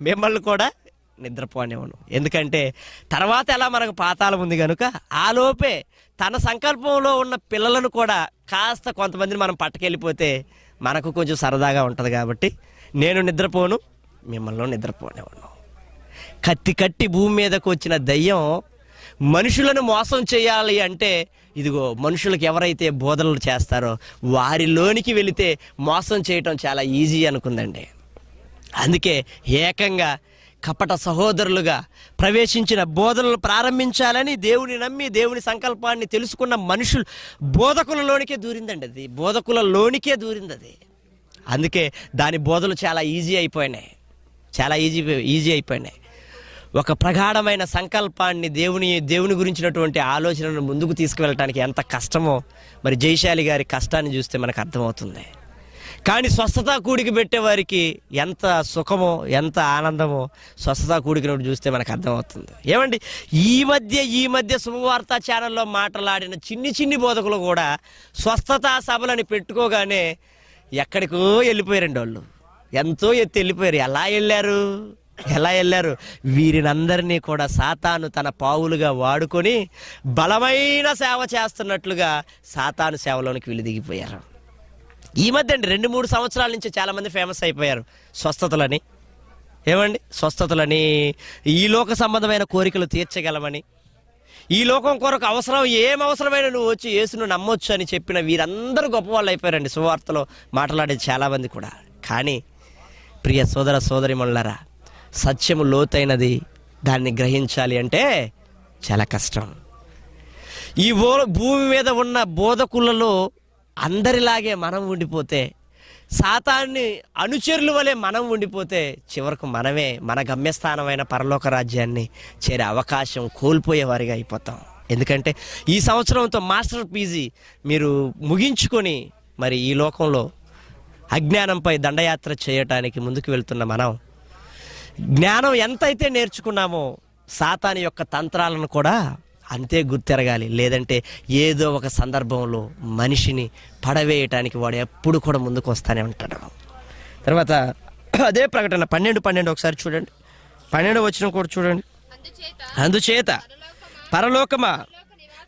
మిమ్మల్ని కూడా నిద్రపోనేవాను ఎందుకంటే తర్వాత ఎలా మనకు పాతాళం ఉంది కనుక ఆ లోపే తన సంకల్పంలో ఉన్న పిల్లలను కూడా కాస్త కొంతమందిని మనం పట్టుకెళ్ళిపోతే మనకు కొంచెం సరదాగా ఉంటుంది కాబట్టి నేను నిద్రపోను మిమ్మల్ని నిద్రపోనేవాడు కత్తి కట్టి భూమి మీదకు వచ్చిన దయ్యం మనుషులను మోసం చేయాలి అంటే ఇదిగో మనుషులకు ఎవరైతే బోధనలు చేస్తారో వారిలోనికి వెళితే మోసం చేయటం చాలా ఈజీ అనుకుందండి అందుకే ఏకంగా కపట సహోదరులుగా ప్రవేశించిన బోధనలు ప్రారంభించాలని దేవుని నమ్మి దేవుని సంకల్పాన్ని తెలుసుకున్న మనుషులు బోధకులలోనికే దూరిందండి అది బోధకులలోనికే దూరింది అది అందుకే దాని బోధలు చాలా ఈజీ అయిపోయినాయి చాలా ఈజీ ఈజీ అయిపోయినాయి ఒక ప్రగాఢమైన సంకల్పాన్ని దేవుని దేవుని గురించినటువంటి ఆలోచనను ముందుకు తీసుకువెళ్ళటానికి ఎంత కష్టమో మరి జయశాలి గారి కష్టాన్ని చూస్తే మనకు అర్థమవుతుంది కానీ స్వస్థత కూడికి పెట్టేవారికి ఎంత సుఖమో ఎంత ఆనందమో స్వస్థత కూడికినప్పుడు చూస్తే మనకు అర్థమవుతుంది ఏమండి ఈ మధ్య ఈ మధ్య సుమవార్త ఛానల్లో మాట్లాడిన చిన్ని చిన్ని బోధకులు కూడా స్వస్థత సభలని పెట్టుకోగానే ఎక్కడికో వెళ్ళిపోయారండి వాళ్ళు ఎంతో ఎత్తి వెళ్ళిపోయారు ఎలా వెళ్ళారు ఎలా వెళ్ళారు వీరినందరినీ కూడా సాతాను తన పావులుగా వాడుకొని బలమైన సేవ చేస్తున్నట్లుగా సాతాను సేవలోనికి వీళ్ళు దిగిపోయారు ఈ మధ్య అండి రెండు మూడు సంవత్సరాల నుంచి చాలామంది ఫేమస్ అయిపోయారు స్వస్థతలని ఏమండి స్వస్థతలని ఈ లోక సంబంధమైన కోరికలు తీర్చగలమని ఈ లోకం కొరకు అవసరం ఏం అవసరమైన నువ్వు వచ్చి యేసును నమ్మొచ్చు అని చెప్పిన వీరందరూ గొప్పవాళ్ళు అయిపోయారండి సువార్తలో మాట్లాడేది చాలామంది కూడా కానీ ప్రియ సోదర సోదరిమణులరా సత్యము లోతైనది దాన్ని గ్రహించాలి అంటే చాలా కష్టం ఈ భూమి మీద ఉన్న బోధకులలో అందరిలాగే మనం ఉండిపోతే సాతాన్ని అనుచరుల వలె మనం ఉండిపోతే చివరకు మనమే మన గమ్యస్థానమైన పరలోక రాజ్యాన్ని చేరే అవకాశం కోల్పోయేవారిగా అయిపోతాం ఎందుకంటే ఈ సంవత్సరంతో మాస్టర్ పీజీ మీరు ముగించుకొని మరి ఈ లోకంలో అజ్ఞానంపై దండయాత్ర చేయటానికి ముందుకు వెళ్తున్న మనం జ్ఞానం ఎంతైతే నేర్చుకున్నామో సాతాని యొక్క తంత్రాలను కూడా అంతే గుర్తెరగాలి లేదంటే ఏదో ఒక సందర్భంలో మనిషిని పడవేయటానికి వాడు ఎప్పుడు కూడా ముందుకు వస్తూనే ఉంటాడు తర్వాత అదే ప్రకటన పన్నెండు పన్నెండు ఒకసారి చూడండి పన్నెండు వచ్చిన కూడా చూడండి అందుచేత పరలోకమా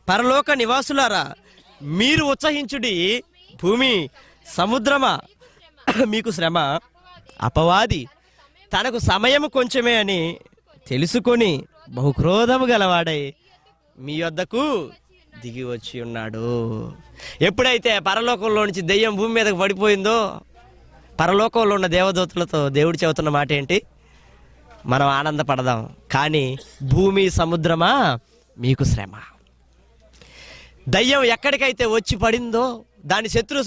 పరలోక నివాసులారా మీరు ఉత్సహించుడి భూమి సముద్రమా మీకు శ్రమ అపవాది తనకు సమయం కొంచెమే అని తెలుసుకొని బహుక్రోధము గలవాడై మీ వద్దకు దిగి వచ్చి ఉన్నాడు ఎప్పుడైతే పరలోకంలో నుంచి దెయ్యం భూమి మీదకు పడిపోయిందో పరలోకంలో ఉన్న దేవదూతలతో దేవుడు చెబుతున్న మాట ఏంటి మనం ఆనందపడదాం కానీ భూమి సముద్రమా మీకు శ్రమ దయ్యం ఎక్కడికైతే వచ్చి పడిందో దాని శత్రు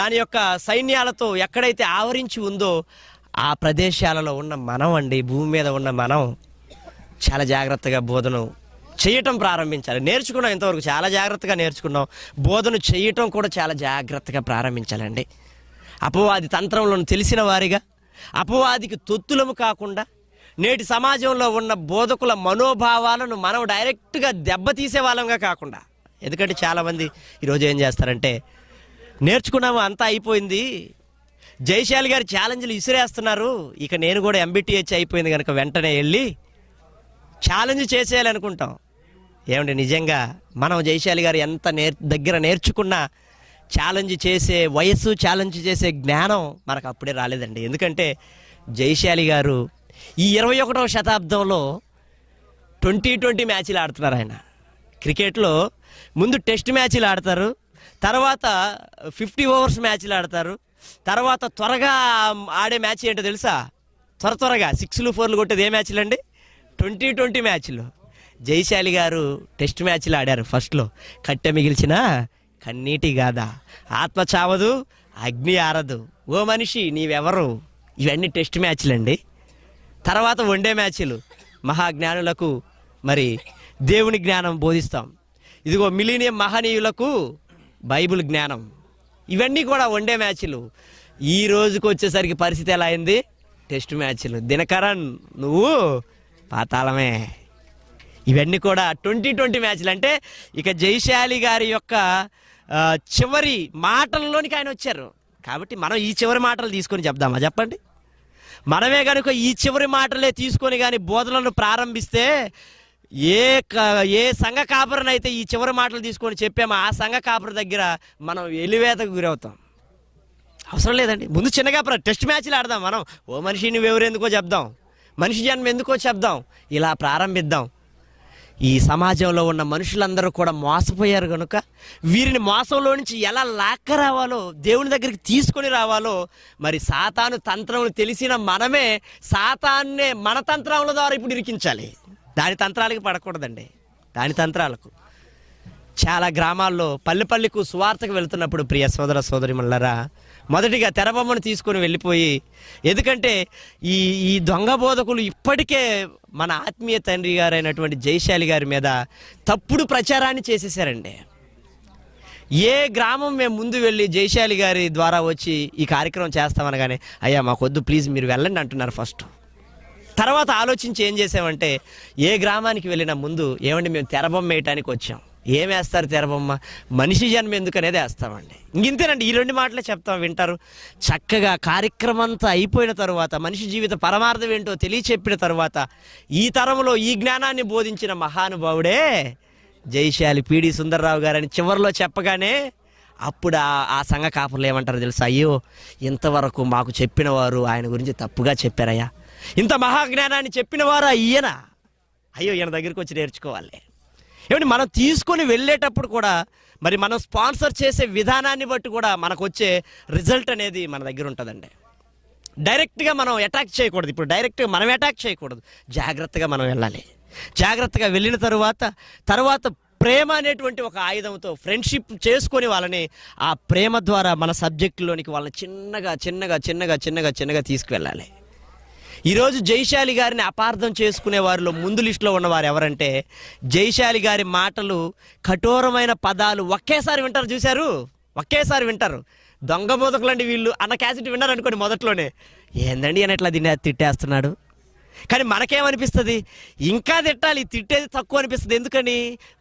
దాని యొక్క సైన్యాలతో ఎక్కడైతే ఆవరించి ఉందో ఆ ప్రదేశాలలో ఉన్న మనం అండి భూమి మీద ఉన్న మనం చాలా జాగ్రత్తగా బోధను చేయటం ప్రారంభించాలి నేర్చుకున్నాం ఇంతవరకు చాలా జాగ్రత్తగా నేర్చుకున్నాం బోధన చేయటం కూడా చాలా జాగ్రత్తగా ప్రారంభించాలండి అపవాది తంత్రంలో తెలిసిన వారిగా అపవాదికి తొత్తులము కాకుండా నేటి సమాజంలో ఉన్న బోధకుల మనోభావాలను మనం డైరెక్ట్గా దెబ్బతీసే వాళ్ళంగా కాకుండా ఎందుకంటే చాలామంది ఈరోజు ఏం చేస్తారంటే నేర్చుకున్నాము అంతా అయిపోయింది జయశాలి గారి ఛాలెంజ్లు ఇసిరేస్తున్నారు ఇక నేను కూడా ఎంబీటీహెచ్ అయిపోయింది కనుక వెంటనే వెళ్ళి ఛాలెంజ్ చేసేయాలనుకుంటాం ఏమంటే నిజంగా మనం జయశాలి గారు ఎంత నేర్ దగ్గర నేర్చుకున్నా ఛాలెంజ్ చేసే వయస్సు ఛాలెంజ్ చేసే జ్ఞానం మనకు అప్పుడే రాలేదండి ఎందుకంటే జయశాలి గారు ఈ ఇరవై ఒకటవ శతాబ్దంలో ట్వంటీ ట్వంటీ మ్యాచ్లు ఆడుతున్నారు ఆయన క్రికెట్లో ముందు టెస్ట్ మ్యాచ్లు ఆడతారు తర్వాత ఫిఫ్టీ ఓవర్స్ మ్యాచ్లు ఆడతారు తర్వాత త్వరగా ఆడే మ్యాచ్ ఏంటో తెలుసా త్వర త్వరగా సిక్స్లు ఫోర్లు కొట్టేది ఏ మ్యాచ్లు అండి ట్వంటీ ట్వంటీ మ్యాచ్లు జైశాలి గారు టెస్ట్ మ్యాచ్లు ఆడారు ఫస్ట్లో కట్టె మిగిల్చిన కన్నీటి గాథ ఆత్మ చావదు అగ్ని ఆరదు ఓ మనిషి నీవెవరు ఇవన్నీ టెస్ట్ మ్యాచ్లు అండి తర్వాత వన్డే మ్యాచ్లు మహాజ్ఞానులకు మరి దేవుని జ్ఞానం బోధిస్తాం ఇదిగో మిలీనియం మహనీయులకు బైబుల్ జ్ఞానం ఇవన్నీ కూడా వన్డే మ్యాచ్లు ఈ రోజుకు వచ్చేసరికి పరిస్థితి ఎలా అయింది టెస్ట్ మ్యాచ్లు దినకరణ్ నువ్వు పాతాళమే ఇవన్నీ కూడా ట్వంటీ ట్వంటీ మ్యాచ్లు అంటే ఇక జైశాలి గారి యొక్క చివరి మాటల్లోనికి ఆయన వచ్చారు కాబట్టి మనం ఈ చివరి మాటలు తీసుకొని చెప్దామా చెప్పండి మనమే కనుక ఈ చివరి మాటలే తీసుకొని కానీ బోధనను ప్రారంభిస్తే ఏ ఏ సంఘ కాపురనైతే ఈ చివరి మాటలు తీసుకొని చెప్పామో ఆ సంఘ కాపుర దగ్గర మనం ఎలివేతకు గురవుతాం అవసరం లేదండి ముందు చిన్నగా టెస్ట్ మ్యాచ్లు ఆడదాం మనం ఓ మనిషి ఎవరెందుకో చెప్దాం మనిషి జన్మ ఎందుకో చెప్దాం ఇలా ప్రారంభిద్దాం ఈ సమాజంలో ఉన్న మనుషులందరూ కూడా మోసపోయారు కనుక వీరిని మోసంలో నుంచి ఎలా లాక్క రావాలో దేవుని దగ్గరికి తీసుకొని రావాలో మరి సాతాను తంత్రములు తెలిసిన మనమే సాతాన్నే మన తంత్రముల ద్వారా ఇప్పుడు ఇరికించాలి దాని తంత్రాలకి పడకూడదండి దాని తంత్రాలకు చాలా గ్రామాల్లో పల్లెపల్లికు సువార్తకు వెళ్తున్నప్పుడు ప్రియ సోదర సోదరి మల్లరా మొదటిగా తెరబొమ్మను తీసుకొని వెళ్ళిపోయి ఎందుకంటే ఈ ఈ దొంగ బోధకులు ఇప్పటికే మన ఆత్మీయ తండ్రి గారైనటువంటి జయశాలి గారి మీద తప్పుడు ప్రచారాన్ని చేసేసారండి ఏ గ్రామం మేము ముందు వెళ్ళి జయశాలి గారి ద్వారా వచ్చి ఈ కార్యక్రమం చేస్తామనగానే అయ్యా మాకొద్దు ప్లీజ్ మీరు వెళ్ళండి అంటున్నారు ఫస్ట్ తర్వాత ఆలోచించి ఏం చేసామంటే ఏ గ్రామానికి వెళ్ళిన ముందు ఏమండి మేము తెరబొమ్మ వేయటానికి వచ్చాం ఏమేస్తారు తెరబొమ్మ మనిషి జన్మ అనేది వేస్తామండి ఇంకింతేనండి ఈ రెండు మాటలే చెప్తాం వింటారు చక్కగా కార్యక్రమం అంతా అయిపోయిన తరువాత మనిషి జీవిత పరమార్థం ఏంటో తెలియచెప్పిన తరువాత ఈ తరంలో ఈ జ్ఞానాన్ని బోధించిన మహానుభావుడే జైశాలి పీడి సుందర్రావు గారని చివరిలో చెప్పగానే అప్పుడు ఆ సంఘ కాపులు ఏమంటారు తెలుసా అయ్యో ఇంతవరకు మాకు చెప్పిన వారు ఆయన గురించి తప్పుగా చెప్పారయ్యా ఇంత మహాజ్ఞానాన్ని చెప్పిన వారు ఈయన అయ్యో ఈయన దగ్గరికి వచ్చి నేర్చుకోవాలి ఏమంటే మనం తీసుకొని వెళ్ళేటప్పుడు కూడా మరి మనం స్పాన్సర్ చేసే విధానాన్ని బట్టి కూడా మనకు వచ్చే రిజల్ట్ అనేది మన దగ్గర ఉంటుందండి డైరెక్ట్గా మనం అటాక్ చేయకూడదు ఇప్పుడు డైరెక్ట్గా మనం అటాక్ చేయకూడదు జాగ్రత్తగా మనం వెళ్ళాలి జాగ్రత్తగా వెళ్ళిన తర్వాత తర్వాత ప్రేమ అనేటువంటి ఒక ఆయుధంతో ఫ్రెండ్షిప్ చేసుకొని వాళ్ళని ఆ ప్రేమ ద్వారా మన సబ్జెక్టులోనికి వాళ్ళని చిన్నగా చిన్నగా చిన్నగా చిన్నగా చిన్నగా తీసుకువెళ్ళాలి ఈరోజు జైశాలి గారిని అపార్థం చేసుకునే వారిలో ముందు లిస్టులో ఉన్నవారు ఎవరంటే జైశాలి గారి మాటలు కఠోరమైన పదాలు ఒకేసారి వింటారు చూశారు ఒకేసారి వింటారు దొంగ బోధకులండి వీళ్ళు అన్న క్యాసిట్ విన్నారు అనుకోండి మొదట్లోనే ఏందండి అని ఇట్లా తినే తిట్టేస్తున్నాడు కానీ మనకేమనిపిస్తుంది ఇంకా తిట్టాలి తిట్టేది తక్కువ అనిపిస్తుంది ఎందుకని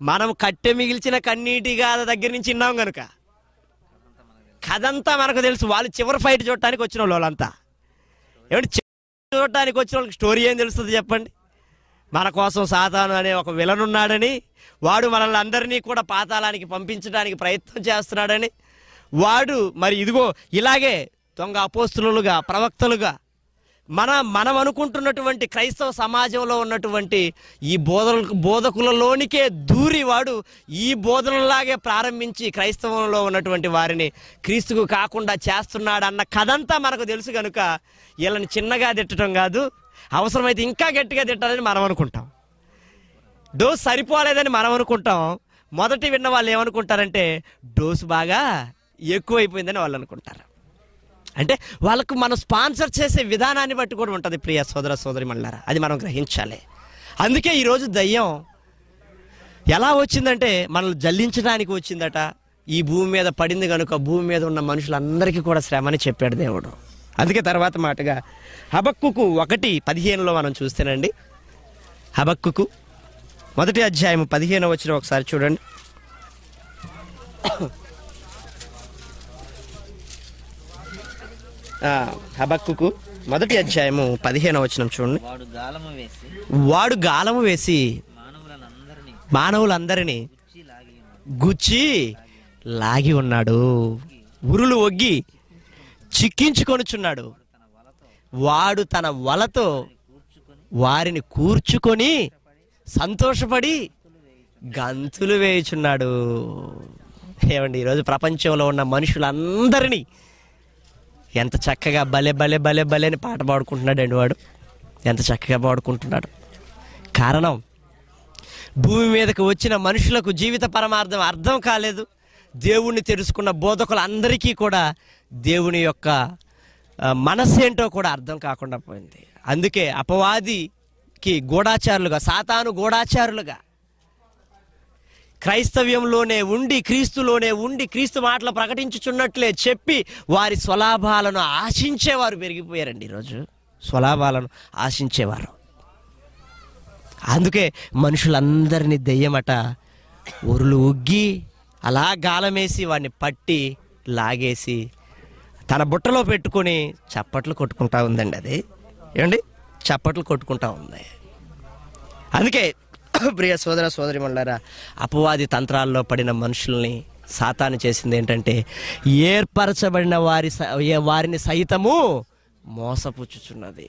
మనం కట్టె మిగిల్చిన కన్నీటి గాథ దగ్గర నుంచి విన్నాం కనుక కథంతా మనకు తెలుసు వాళ్ళు చివరి ఫైట్ చూడటానికి వచ్చిన వాళ్ళంతా ఏమంటే చూడటానికి వచ్చిన వాళ్ళకి స్టోరీ ఏం తెలుస్తుంది చెప్పండి మన కోసం సాతాను అనే ఒక విలన్ ఉన్నాడని వాడు మనల్ని అందరినీ కూడా పాతాళానికి పంపించడానికి ప్రయత్నం చేస్తున్నాడని వాడు మరి ఇదిగో ఇలాగే దొంగ అపోస్తులుగా ప్రవక్తలుగా మన మనం అనుకుంటున్నటువంటి క్రైస్తవ సమాజంలో ఉన్నటువంటి ఈ బోధలకు బోధకులలోనికే దూరివాడు ఈ బోధనలాగే ప్రారంభించి క్రైస్తవంలో ఉన్నటువంటి వారిని క్రీస్తుకు కాకుండా చేస్తున్నాడు అన్న కథంతా మనకు తెలుసు కనుక వీళ్ళని చిన్నగా తిట్టడం కాదు అవసరమైతే ఇంకా గట్టిగా తిట్టాలని మనం అనుకుంటాం డోస్ సరిపోలేదని మనం అనుకుంటాం మొదటి విన్న వాళ్ళు ఏమనుకుంటారంటే డోసు బాగా ఎక్కువైపోయిందని వాళ్ళు అనుకుంటారు అంటే వాళ్ళకు మనం స్పాన్సర్ చేసే విధానాన్ని బట్టి కూడా ఉంటుంది ప్రియ సోదర సోదరి మళ్ళారా అది మనం గ్రహించాలి అందుకే ఈరోజు దయ్యం ఎలా వచ్చిందంటే మనల్ని జల్లించడానికి వచ్చిందట ఈ భూమి మీద పడింది కనుక భూమి మీద ఉన్న మనుషులందరికీ కూడా శ్రమని చెప్పాడు దేవుడు అందుకే తర్వాత మాటగా హబక్కుకు ఒకటి పదిహేనులో మనం చూస్తేనండి హబక్కుకు మొదటి అధ్యాయం పదిహేను వచ్చిన ఒకసారి చూడండి హబక్కు మొదటి అధ్యాయము పదిహేను వచ్చిన చూడండి వాడు గాలము వేసి మానవులందరినీ గుచ్చి లాగి ఉన్నాడు ఉరులు ఒగ్గి చిక్కించుకొనుచున్నాడు వాడు తన వలతో వారిని కూర్చుకొని సంతోషపడి గంతులు వేయుచున్నాడు ఏమండి ఈరోజు ప్రపంచంలో ఉన్న మనుషులందరినీ ఎంత చక్కగా భలే భలే భలే భలే అని పాట అండి వాడు ఎంత చక్కగా పాడుకుంటున్నాడు కారణం భూమి మీదకు వచ్చిన మనుషులకు జీవిత పరమార్థం అర్థం కాలేదు దేవుణ్ణి తెలుసుకున్న అందరికీ కూడా దేవుని యొక్క మనస్సేంటో కూడా అర్థం కాకుండా పోయింది అందుకే అపవాదికి గూఢాచారులుగా సాతాను గూఢాచారులుగా క్రైస్తవ్యంలోనే ఉండి క్రీస్తులోనే ఉండి క్రీస్తు మాటలు ప్రకటించుచున్నట్లే చెప్పి వారి స్వలాభాలను ఆశించేవారు పెరిగిపోయారండి ఈరోజు స్వలాభాలను ఆశించేవారు అందుకే మనుషులందరినీ దెయ్యమట ఒరులు ఉగ్గి అలా గాలమేసి వాడిని పట్టి లాగేసి తన బుట్టలో పెట్టుకొని చప్పట్లు కొట్టుకుంటా ఉందండి అది ఏమండి చప్పట్లు కొట్టుకుంటా ఉంది అందుకే ప్రియ సోదర సోదరిమణులారా అపవాది తంత్రాల్లో పడిన మనుషుల్ని సాతాను చేసింది ఏంటంటే ఏర్పరచబడిన వారి వారిని సైతము మోసపుచ్చుచున్నది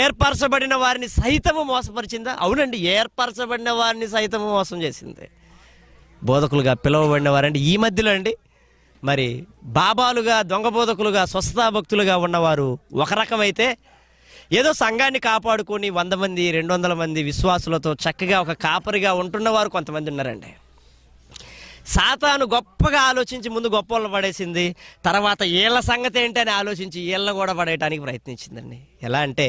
ఏర్పరచబడిన వారిని సైతము మోసపరిచిందా అవునండి ఏర్పరచబడిన వారిని సైతము మోసం చేసింది బోధకులుగా పిలువబడిన వారండి ఈ మధ్యలో అండి మరి బాబాలుగా దొంగ బోధకులుగా స్వస్థతా భక్తులుగా ఉన్నవారు ఒక రకమైతే ఏదో సంఘాన్ని కాపాడుకొని వంద మంది రెండు వందల మంది విశ్వాసులతో చక్కగా ఒక కాపరిగా ఉంటున్నవారు కొంతమంది ఉన్నారండి సాతాను గొప్పగా ఆలోచించి ముందు గొప్పలు పడేసింది తర్వాత ఈళ్ళ సంగతి ఏంటని ఆలోచించి వీళ్ళని కూడా పడేయడానికి ప్రయత్నించిందండి ఎలా అంటే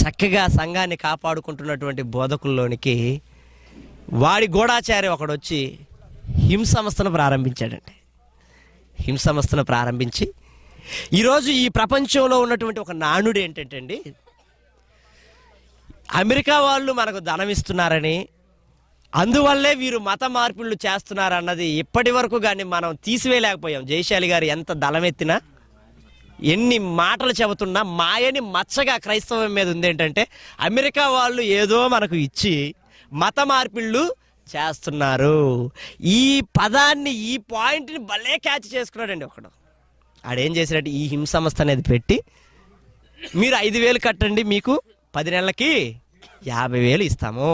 చక్కగా సంఘాన్ని కాపాడుకుంటున్నటువంటి బోధకుల్లోనికి వాడి గూఢాచారి ఒకడొచ్చి హింసంస్థను ప్రారంభించాడండి హింసంస్థను ప్రారంభించి ఈరోజు ఈ ప్రపంచంలో ఉన్నటువంటి ఒక నానుడు ఏంటంటే అండి అమెరికా వాళ్ళు మనకు ధనం ఇస్తున్నారని అందువల్లే వీరు మత మార్పులు చేస్తున్నారన్నది ఇప్పటి వరకు కానీ మనం తీసివేయలేకపోయాం జయశాలి గారు ఎంత దళమెత్తినా ఎన్ని మాటలు చెబుతున్నా మాయని మచ్చగా క్రైస్తవం మీద ఉంది ఏంటంటే అమెరికా వాళ్ళు ఏదో మనకు ఇచ్చి మత మార్పిళ్ళు చేస్తున్నారు ఈ పదాన్ని ఈ పాయింట్ని భలే క్యాచ్ చేసుకున్నాడండి ఒకడు ఆడేం చేసినట్టు ఈ హిమ్ సంస్థ అనేది పెట్టి మీరు ఐదు వేలు కట్టండి మీకు పది నెలలకి యాభై వేలు ఇస్తాము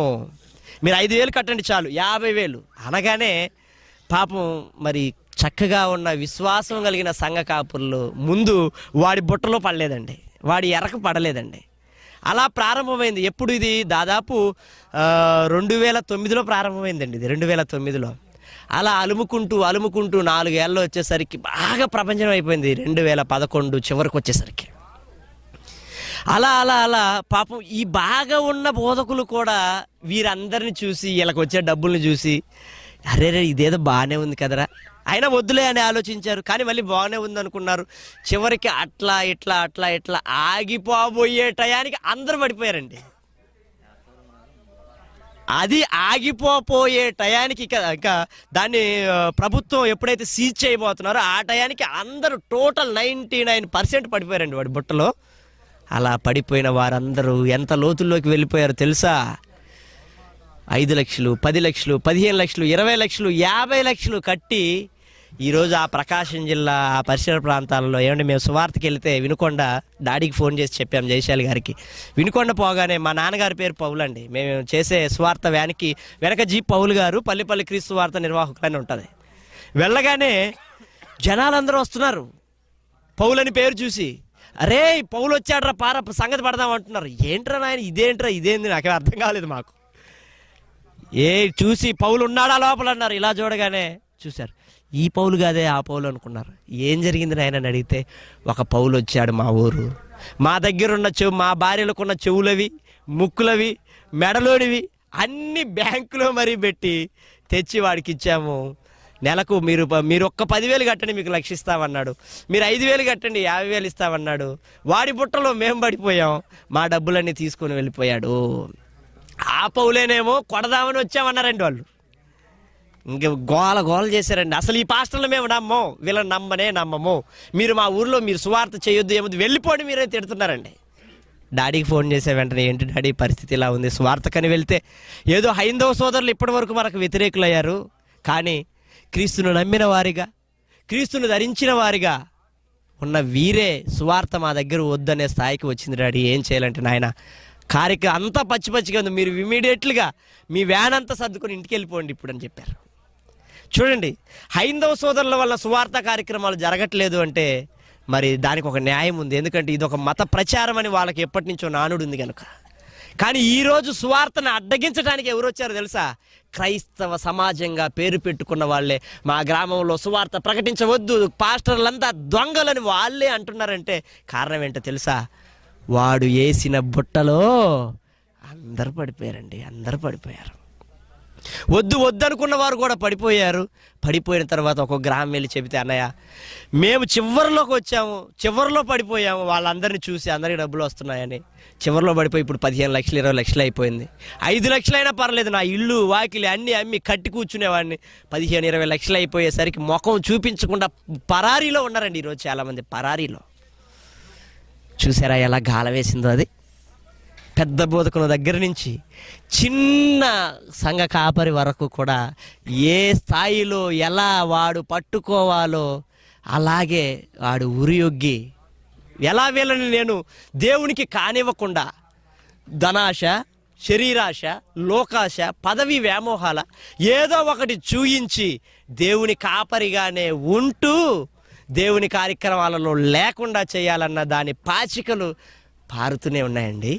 మీరు ఐదు వేలు కట్టండి చాలు యాభై వేలు అనగానే పాపం మరి చక్కగా ఉన్న విశ్వాసం కలిగిన సంఘ కాపుర్లు ముందు వాడి బుట్టలో పడలేదండి వాడి ఎరకు పడలేదండి అలా ప్రారంభమైంది ఎప్పుడు ఇది దాదాపు రెండు వేల తొమ్మిదిలో ప్రారంభమైందండి ఇది రెండు వేల తొమ్మిదిలో అలా అలుముకుంటూ అలుముకుంటూ నాలుగేళ్ళు వచ్చేసరికి బాగా ప్రపంచం అయిపోయింది రెండు వేల పదకొండు చివరికి వచ్చేసరికి అలా అలా అలా పాపం ఈ బాగా ఉన్న బోధకులు కూడా వీరందరిని చూసి వీళ్ళకి వచ్చే డబ్బుల్ని చూసి అరే రే ఇదేదో బాగానే ఉంది కదరా అయినా వద్దులే అని ఆలోచించారు కానీ మళ్ళీ బాగానే ఉంది అనుకున్నారు చివరికి అట్లా ఇట్లా అట్లా ఇట్లా ఆగిపోబోయే టయానికి అందరూ పడిపోయారండి అది ఆగిపోపోయే టయానికి ఇక ఇంకా దాన్ని ప్రభుత్వం ఎప్పుడైతే సీజ్ చేయబోతున్నారో ఆ టయానికి అందరూ టోటల్ నైంటీ నైన్ పర్సెంట్ పడిపోయారండి వాడి బుట్టలో అలా పడిపోయిన వారందరూ ఎంత లోతుల్లోకి వెళ్ళిపోయారో తెలుసా ఐదు లక్షలు పది లక్షలు పదిహేను లక్షలు ఇరవై లక్షలు యాభై లక్షలు కట్టి ఈరోజు ఆ ప్రకాశం జిల్లా ఆ పరిసర ప్రాంతాలలో ఏమంటే మేము సువార్తకి వెళ్తే వినుకొండ డాడీకి ఫోన్ చేసి చెప్పాం జయశాలి గారికి వినుకొండ పోగానే మా నాన్నగారి పేరు పౌలు అండి మేము చేసే సువార్త వ్యానికి వెనక జీ పౌలు గారు పల్లిపల్లి క్రీస్తు వార్త నిర్వాహకులని ఉంటుంది వెళ్ళగానే జనాలందరూ వస్తున్నారు పౌలని పేరు చూసి అరే పౌలు వచ్చాడ్రా పార సంగతి పడదాం అంటున్నారు ఏంట్రా నాయన ఇదేంట్రా ఇదేంది నాకే అర్థం కాలేదు మాకు ఏ చూసి పౌలు ఉన్నాడా లోపల అన్నారు ఇలా చూడగానే చూశారు ఈ పౌలు కాదే ఆ పౌలు అనుకున్నారు ఏం జరిగింది నాయన అడిగితే ఒక పౌలు వచ్చాడు మా ఊరు మా దగ్గర ఉన్న చెవు మా భార్యలకు ఉన్న చెవులవి ముక్కులవి మెడలోనివి అన్ని బ్యాంకులో మరీ పెట్టి తెచ్చి వాడికి ఇచ్చాము నెలకు మీరు మీరు ఒక్క పదివేలు కట్టండి మీకు లక్షిస్తామన్నాడు మీరు ఐదు వేలు కట్టండి యాభై వేలు ఇస్తామన్నాడు వాడి బుట్టలో మేము పడిపోయాం మా డబ్బులన్నీ తీసుకొని వెళ్ళిపోయాడు ఆ పౌలేనేమో కొడదామని వచ్చామన్నారండి వాళ్ళు ఇంక గోల గోల చేశారండి అసలు ఈ పాస్టర్లు మేము నమ్మం వీళ్ళని నమ్మనే నమ్మము మీరు మా ఊర్లో మీరు సువార్త చేయొద్దు ఏమో వెళ్ళిపోండి మీరే తిడుతున్నారండి డాడీకి ఫోన్ చేసే వెంటనే ఏంటి డాడీ పరిస్థితి ఇలా ఉంది స్వార్థకని వెళ్తే ఏదో హైందవ సోదరులు ఇప్పటి వరకు మనకు అయ్యారు కానీ క్రీస్తును నమ్మిన వారిగా క్రీస్తును ధరించిన వారిగా ఉన్న వీరే సువార్త మా దగ్గర వద్దనే స్థాయికి వచ్చింది డాడీ ఏం చేయాలంటే నాయన కారిక అంతా పచ్చి పచ్చిగా ఉంది మీరు ఇమీడియట్లుగా మీ వ్యాన్ అంతా సర్దుకొని ఇంటికి వెళ్ళిపోండి ఇప్పుడు అని చెప్పారు చూడండి హైందవ సోదరుల వల్ల సువార్త కార్యక్రమాలు జరగట్లేదు అంటే మరి దానికి ఒక న్యాయం ఉంది ఎందుకంటే ఇది ఒక మత ప్రచారం అని వాళ్ళకి ఎప్పటి నుంచో నానుడు ఉంది కనుక కానీ ఈరోజు సువార్తను అడ్డగించడానికి ఎవరు వచ్చారో తెలుసా క్రైస్తవ సమాజంగా పేరు పెట్టుకున్న వాళ్ళే మా గ్రామంలో సువార్త ప్రకటించవద్దు పాస్టర్లంతా దొంగలని వాళ్ళే అంటున్నారంటే కారణం ఏంటో తెలుసా వాడు వేసిన బుట్టలో అందరు పడిపోయారండి అందరు పడిపోయారు వద్దు వద్దు అనుకున్న వారు కూడా పడిపోయారు పడిపోయిన తర్వాత ఒక గ్రామం వెళ్ళి చెబితే అన్నయ్య మేము చివరిలోకి వచ్చాము చివరిలో పడిపోయాము వాళ్ళందరినీ చూసి అందరికీ డబ్బులు వస్తున్నాయని చివరిలో పడిపోయి ఇప్పుడు పదిహేను లక్షలు ఇరవై లక్షలు అయిపోయింది ఐదు లక్షలైనా పర్లేదు నా ఇల్లు వాకిలి అన్నీ అమ్మి కట్టి కూర్చునేవాడిని పదిహేను ఇరవై లక్షలు అయిపోయేసరికి ముఖం చూపించకుండా పరారీలో ఉన్నారండి ఈరోజు చాలామంది పరారీలో చూసారా ఎలా గాల వేసిందో అది పెద్ద బోధకుల దగ్గర నుంచి చిన్న సంఘ కాపరి వరకు కూడా ఏ స్థాయిలో ఎలా వాడు పట్టుకోవాలో అలాగే వాడు ఉరియొగ్గి ఎలా వీళ్ళని నేను దేవునికి కానివ్వకుండా ధనాశ శరీరాశ లోకాశ పదవి వ్యామోహాల ఏదో ఒకటి చూయించి దేవుని కాపరిగానే ఉంటూ దేవుని కార్యక్రమాలలో లేకుండా చేయాలన్న దాని పాచికలు పారుతూనే ఉన్నాయండి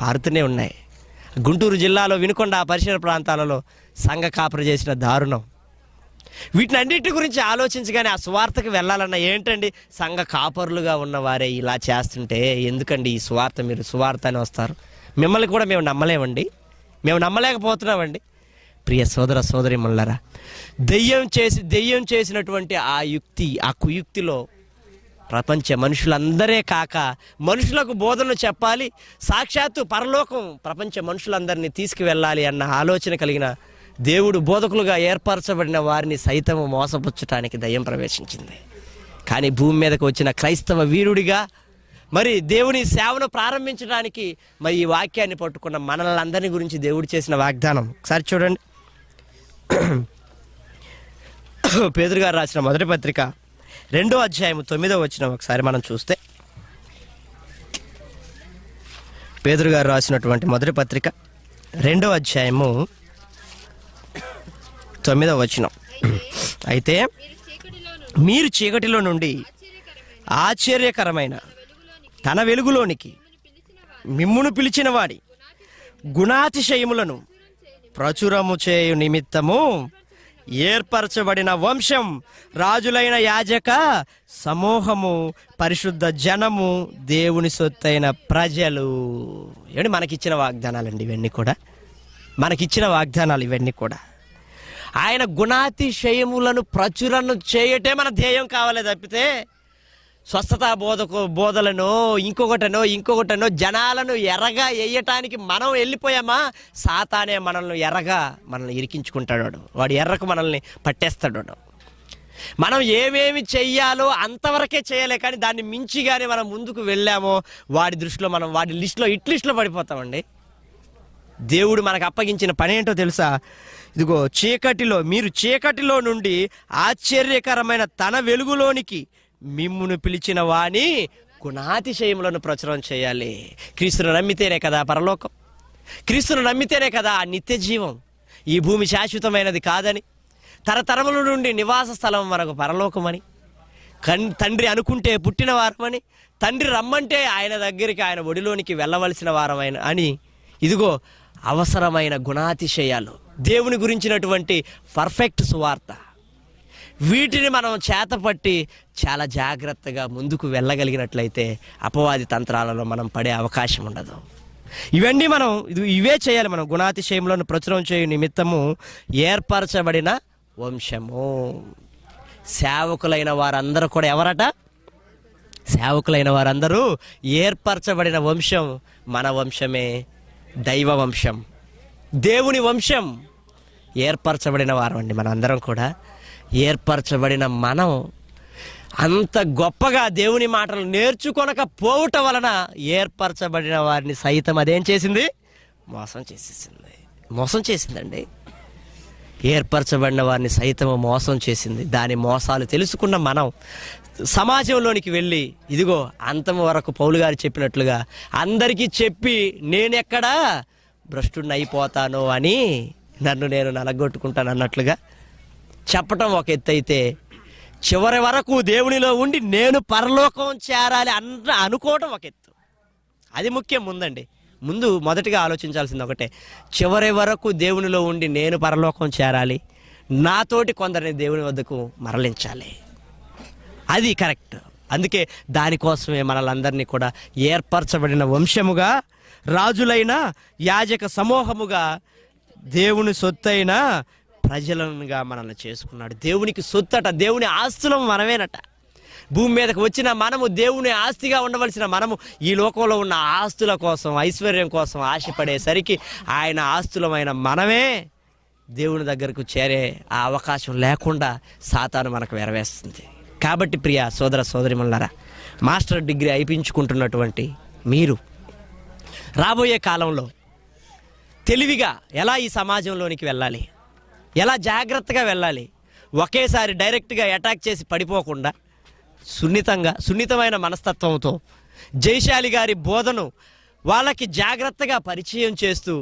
పారుతూనే ఉన్నాయి గుంటూరు జిల్లాలో వినుకొండ పరిసర ప్రాంతాలలో సంఘ కాపరు చేసిన దారుణం వీటిని అన్నిటి గురించి ఆలోచించగానే ఆ స్వార్థకు వెళ్ళాలన్న ఏంటండి సంఘ కాపరులుగా ఉన్నవారే ఇలా చేస్తుంటే ఎందుకండి ఈ స్వార్థ మీరు స్వార్థ అని వస్తారు మిమ్మల్ని కూడా మేము నమ్మలేమండి మేము నమ్మలేకపోతున్నామండి ప్రియ సోదర సోదరి మళ్ళరా దెయ్యం చేసి దెయ్యం చేసినటువంటి ఆ యుక్తి ఆ కుయుక్తిలో ప్రపంచ మనుషులందరే కాక మనుషులకు బోధనలు చెప్పాలి సాక్షాత్తు పరలోకం ప్రపంచ మనుషులందరినీ తీసుకువెళ్ళాలి అన్న ఆలోచన కలిగిన దేవుడు బోధకులుగా ఏర్పరచబడిన వారిని సైతం మోసపుచ్చటానికి దయ్యం ప్రవేశించింది కానీ భూమి మీదకు వచ్చిన క్రైస్తవ వీరుడిగా మరి దేవుని సేవను ప్రారంభించడానికి మరి ఈ వాక్యాన్ని పట్టుకున్న మనల్ని గురించి దేవుడు చేసిన వాగ్దానం ఒకసారి చూడండి పేదరుగారు రాసిన మొదటి పత్రిక రెండో అధ్యాయం తొమ్మిదో వచ్చిన ఒకసారి మనం చూస్తే పేదరు గారు రాసినటువంటి మొదటి పత్రిక రెండో అధ్యాయము తొమ్మిదో వచ్చిన అయితే మీరు చీకటిలో నుండి ఆశ్చర్యకరమైన తన వెలుగులోనికి మిమ్మును పిలిచిన వాడి గుణాతిశయములను ప్రచురము చేయు నిమిత్తము ఏర్పరచబడిన వంశం రాజులైన యాజక సమూహము పరిశుద్ధ జనము దేవుని సొత్తైన ప్రజలు ఏమండి మనకిచ్చిన వాగ్దానాలు అండి ఇవన్నీ కూడా మనకిచ్చిన వాగ్దానాలు ఇవన్నీ కూడా ఆయన గుణాతిశయములను ప్రచురణ చేయటే మన ధ్యేయం కావాలి తప్పితే స్వస్థత బోధకు బోధలను ఇంకొకటనో ఇంకొకటనో జనాలను ఎర్రగా వేయటానికి మనం వెళ్ళిపోయామా సాతానే మనల్ని ఎర్రగా మనల్ని ఇరికించుకుంటాడు వాడు ఎర్రకు మనల్ని పట్టేస్తాడు మనం ఏమేమి చెయ్యాలో అంతవరకే చేయాలి కానీ దాన్ని మించి కానీ మనం ముందుకు వెళ్ళామో వాడి దృష్టిలో మనం వాడి లిస్టులో ఇట్ లిస్టులో పడిపోతామండి దేవుడు మనకు అప్పగించిన పని ఏంటో తెలుసా ఇదిగో చీకటిలో మీరు చీకటిలో నుండి ఆశ్చర్యకరమైన తన వెలుగులోనికి మిమ్మును పిలిచిన వాణి గుణాతిశయములను ప్రచురం చేయాలి క్రీస్తును నమ్మితేనే కదా పరలోకం క్రీస్తును నమ్మితేనే కదా నిత్య జీవం ఈ భూమి శాశ్వతమైనది కాదని తరతరముల నుండి నివాస స్థలం మనకు పరలోకమని కన్ తండ్రి అనుకుంటే పుట్టిన వారమని తండ్రి రమ్మంటే ఆయన దగ్గరికి ఆయన ఒడిలోనికి వెళ్ళవలసిన వారమైన అని ఇదిగో అవసరమైన గుణాతిశయాలు దేవుని గురించినటువంటి పర్ఫెక్ట్ సువార్త వీటిని మనం చేతపట్టి చాలా జాగ్రత్తగా ముందుకు వెళ్ళగలిగినట్లయితే అపవాది తంత్రాలలో మనం పడే అవకాశం ఉండదు ఇవన్నీ మనం ఇవే చేయాలి మనం గుణాతిశయంలో ప్రచురం చేయు నిమిత్తము ఏర్పరచబడిన వంశము సేవకులైన వారందరూ కూడా ఎవరట సేవకులైన వారందరూ ఏర్పరచబడిన వంశం మన వంశమే దైవ వంశం దేవుని వంశం ఏర్పరచబడిన వారం అండి మనందరం కూడా ఏర్పరచబడిన మనం అంత గొప్పగా దేవుని మాటలు నేర్చుకొనక పోవటం వలన ఏర్పరచబడిన వారిని సైతం అదేం చేసింది మోసం చేసేసింది మోసం చేసిందండి ఏర్పరచబడిన వారిని సైతం మోసం చేసింది దాని మోసాలు తెలుసుకున్న మనం సమాజంలోనికి వెళ్ళి ఇదిగో అంతం వరకు పౌలు గారు చెప్పినట్లుగా అందరికీ చెప్పి నేనెక్కడా భ్రష్టుడిని అయిపోతాను అని నన్ను నేను నలగొట్టుకుంటాను అన్నట్లుగా చెప్పటం ఒక ఎత్తు అయితే చివరి వరకు దేవునిలో ఉండి నేను పరలోకం చేరాలి అన్న అనుకోవటం ఒక ఎత్తు అది ముఖ్యం ముందండి ముందు మొదటిగా ఆలోచించాల్సింది ఒకటే చివరి వరకు దేవునిలో ఉండి నేను పరలోకం చేరాలి నాతోటి కొందరిని దేవుని వద్దకు మరలించాలి అది కరెక్ట్ అందుకే దానికోసమే మనలందరినీ కూడా ఏర్పరచబడిన వంశముగా రాజులైన యాజక సమూహముగా దేవుని సొత్తైన ప్రజలనుగా మనల్ని చేసుకున్నాడు దేవునికి సొత్తట దేవుని ఆస్తులం మనమేనట భూమి మీదకు వచ్చిన మనము దేవుని ఆస్తిగా ఉండవలసిన మనము ఈ లోకంలో ఉన్న ఆస్తుల కోసం ఐశ్వర్యం కోసం ఆశపడేసరికి ఆయన ఆస్తులమైన మనమే దేవుని దగ్గరకు చేరే ఆ అవకాశం లేకుండా సాతాను మనకు వెరవేస్తుంది కాబట్టి ప్రియ సోదర సోదరిమల్లారా మాస్టర్ డిగ్రీ అయిపించుకుంటున్నటువంటి మీరు రాబోయే కాలంలో తెలివిగా ఎలా ఈ సమాజంలోనికి వెళ్ళాలి ఎలా జాగ్రత్తగా వెళ్ళాలి ఒకేసారి డైరెక్ట్గా అటాక్ చేసి పడిపోకుండా సున్నితంగా సున్నితమైన మనస్తత్వంతో జయశాలి గారి బోధను వాళ్ళకి జాగ్రత్తగా పరిచయం చేస్తూ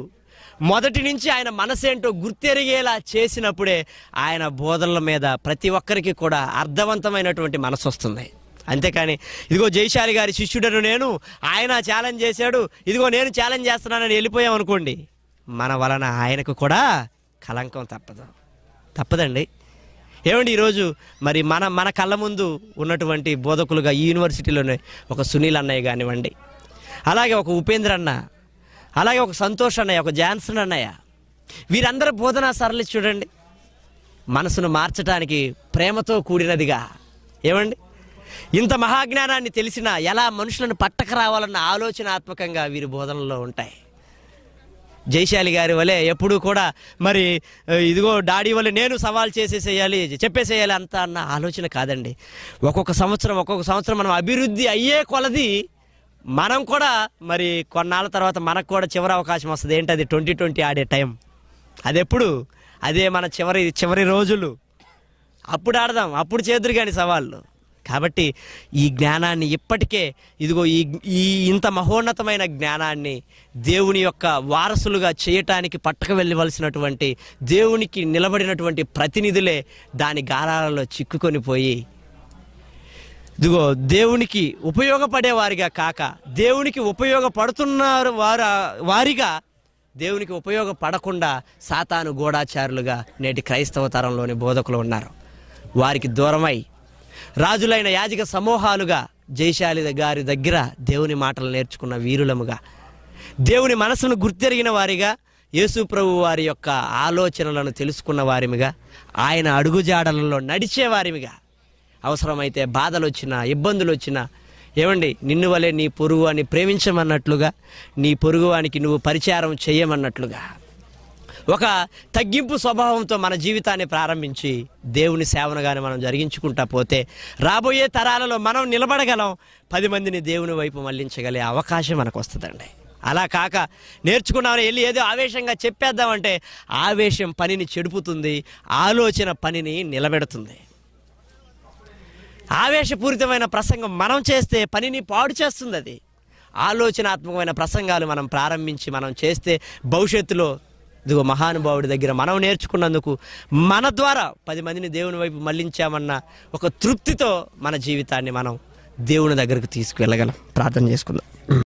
మొదటి నుంచి ఆయన మనసేంటో గుర్తెరిగేలా చేసినప్పుడే ఆయన బోధనల మీద ప్రతి ఒక్కరికి కూడా అర్థవంతమైనటువంటి మనసు వస్తుంది అంతేకాని ఇదిగో జయశాలి గారి శిష్యుడను నేను ఆయన ఛాలెంజ్ చేశాడు ఇదిగో నేను ఛాలెంజ్ చేస్తున్నానని వెళ్ళిపోయాం అనుకోండి మన వలన ఆయనకు కూడా కలంకం తప్పదు తప్పదండి ఏమండి ఈరోజు మరి మన మన కళ్ళ ముందు ఉన్నటువంటి బోధకులుగా ఈ యూనివర్సిటీలోనే ఒక సునీల్ అన్నయ్య కానివ్వండి అలాగే ఒక ఉపేంద్ర అన్న అలాగే ఒక సంతోష్ అన్నయ్య ఒక జాన్సన్ అన్నయ్య వీరందరూ బోధనా సరళి చూడండి మనసును మార్చడానికి ప్రేమతో కూడినదిగా ఏమండి ఇంత మహాజ్ఞానాన్ని తెలిసినా ఎలా మనుషులను పట్టక రావాలన్న ఆలోచనాత్మకంగా వీరి బోధనలో ఉంటాయి జైశాలి గారి వలె ఎప్పుడు కూడా మరి ఇదిగో డాడీ వల్ల నేను సవాల్ చేసేసేయాలి చెప్పేసేయాలి అంత అన్న ఆలోచన కాదండి ఒక్కొక్క సంవత్సరం ఒక్కొక్క సంవత్సరం మనం అభివృద్ధి అయ్యే కొలది మనం కూడా మరి కొన్నాళ్ళ తర్వాత మనకు కూడా చివరి అవకాశం వస్తుంది ఏంటి అది ట్వంటీ ట్వంటీ ఆడే టైం అది ఎప్పుడు అదే మన చివరి చివరి రోజులు అప్పుడు ఆడదాం అప్పుడు చేద్దరు కానీ సవాళ్ళు కాబట్టి ఈ జ్ఞానాన్ని ఇప్పటికే ఇదిగో ఈ ఈ ఇంత మహోన్నతమైన జ్ఞానాన్ని దేవుని యొక్క వారసులుగా చేయటానికి పట్టక వెళ్ళవలసినటువంటి దేవునికి నిలబడినటువంటి ప్రతినిధులే దాని గారాలలో చిక్కుకొని పోయి ఇదిగో దేవునికి ఉపయోగపడేవారిగా కాక దేవునికి ఉపయోగపడుతున్నారు వారు వారిగా దేవునికి ఉపయోగపడకుండా సాతాను గూఢాచారులుగా నేటి క్రైస్తవ తరంలోని బోధకులు ఉన్నారు వారికి దూరమై రాజులైన యాజిక సమూహాలుగా జయశాలి గారి దగ్గర దేవుని మాటలు నేర్చుకున్న వీరులముగా దేవుని మనసును గుర్తెరిగిన వారిగా యేసు ప్రభు వారి యొక్క ఆలోచనలను తెలుసుకున్న వారిమిగా ఆయన అడుగుజాడలలో నడిచేవారిమిగా అవసరమైతే బాధలు వచ్చినా ఇబ్బందులు వచ్చినా ఏమండి నిన్ను వలె నీ అని ప్రేమించమన్నట్లుగా నీ పొరుగువానికి నువ్వు పరిచారం చేయమన్నట్లుగా ఒక తగ్గింపు స్వభావంతో మన జీవితాన్ని ప్రారంభించి దేవుని సేవను కానీ మనం జరిగించుకుంటా పోతే రాబోయే తరాలలో మనం నిలబడగలం పది మందిని దేవుని వైపు మళ్లించగలిగే అవకాశం మనకు వస్తుందండి అలా కాక నేర్చుకున్నామని వెళ్ళి ఏదో ఆవేశంగా చెప్పేద్దామంటే ఆవేశం పనిని చెడుపుతుంది ఆలోచన పనిని నిలబెడుతుంది ఆవేశపూరితమైన ప్రసంగం మనం చేస్తే పనిని పాడు చేస్తుంది అది ఆలోచనాత్మకమైన ప్రసంగాలు మనం ప్రారంభించి మనం చేస్తే భవిష్యత్తులో ఇదిగో మహానుభావుడి దగ్గర మనం నేర్చుకున్నందుకు మన ద్వారా పది మందిని దేవుని వైపు మళ్లించామన్న ఒక తృప్తితో మన జీవితాన్ని మనం దేవుని దగ్గరకు తీసుకువెళ్ళగలం ప్రార్థన చేసుకుందాం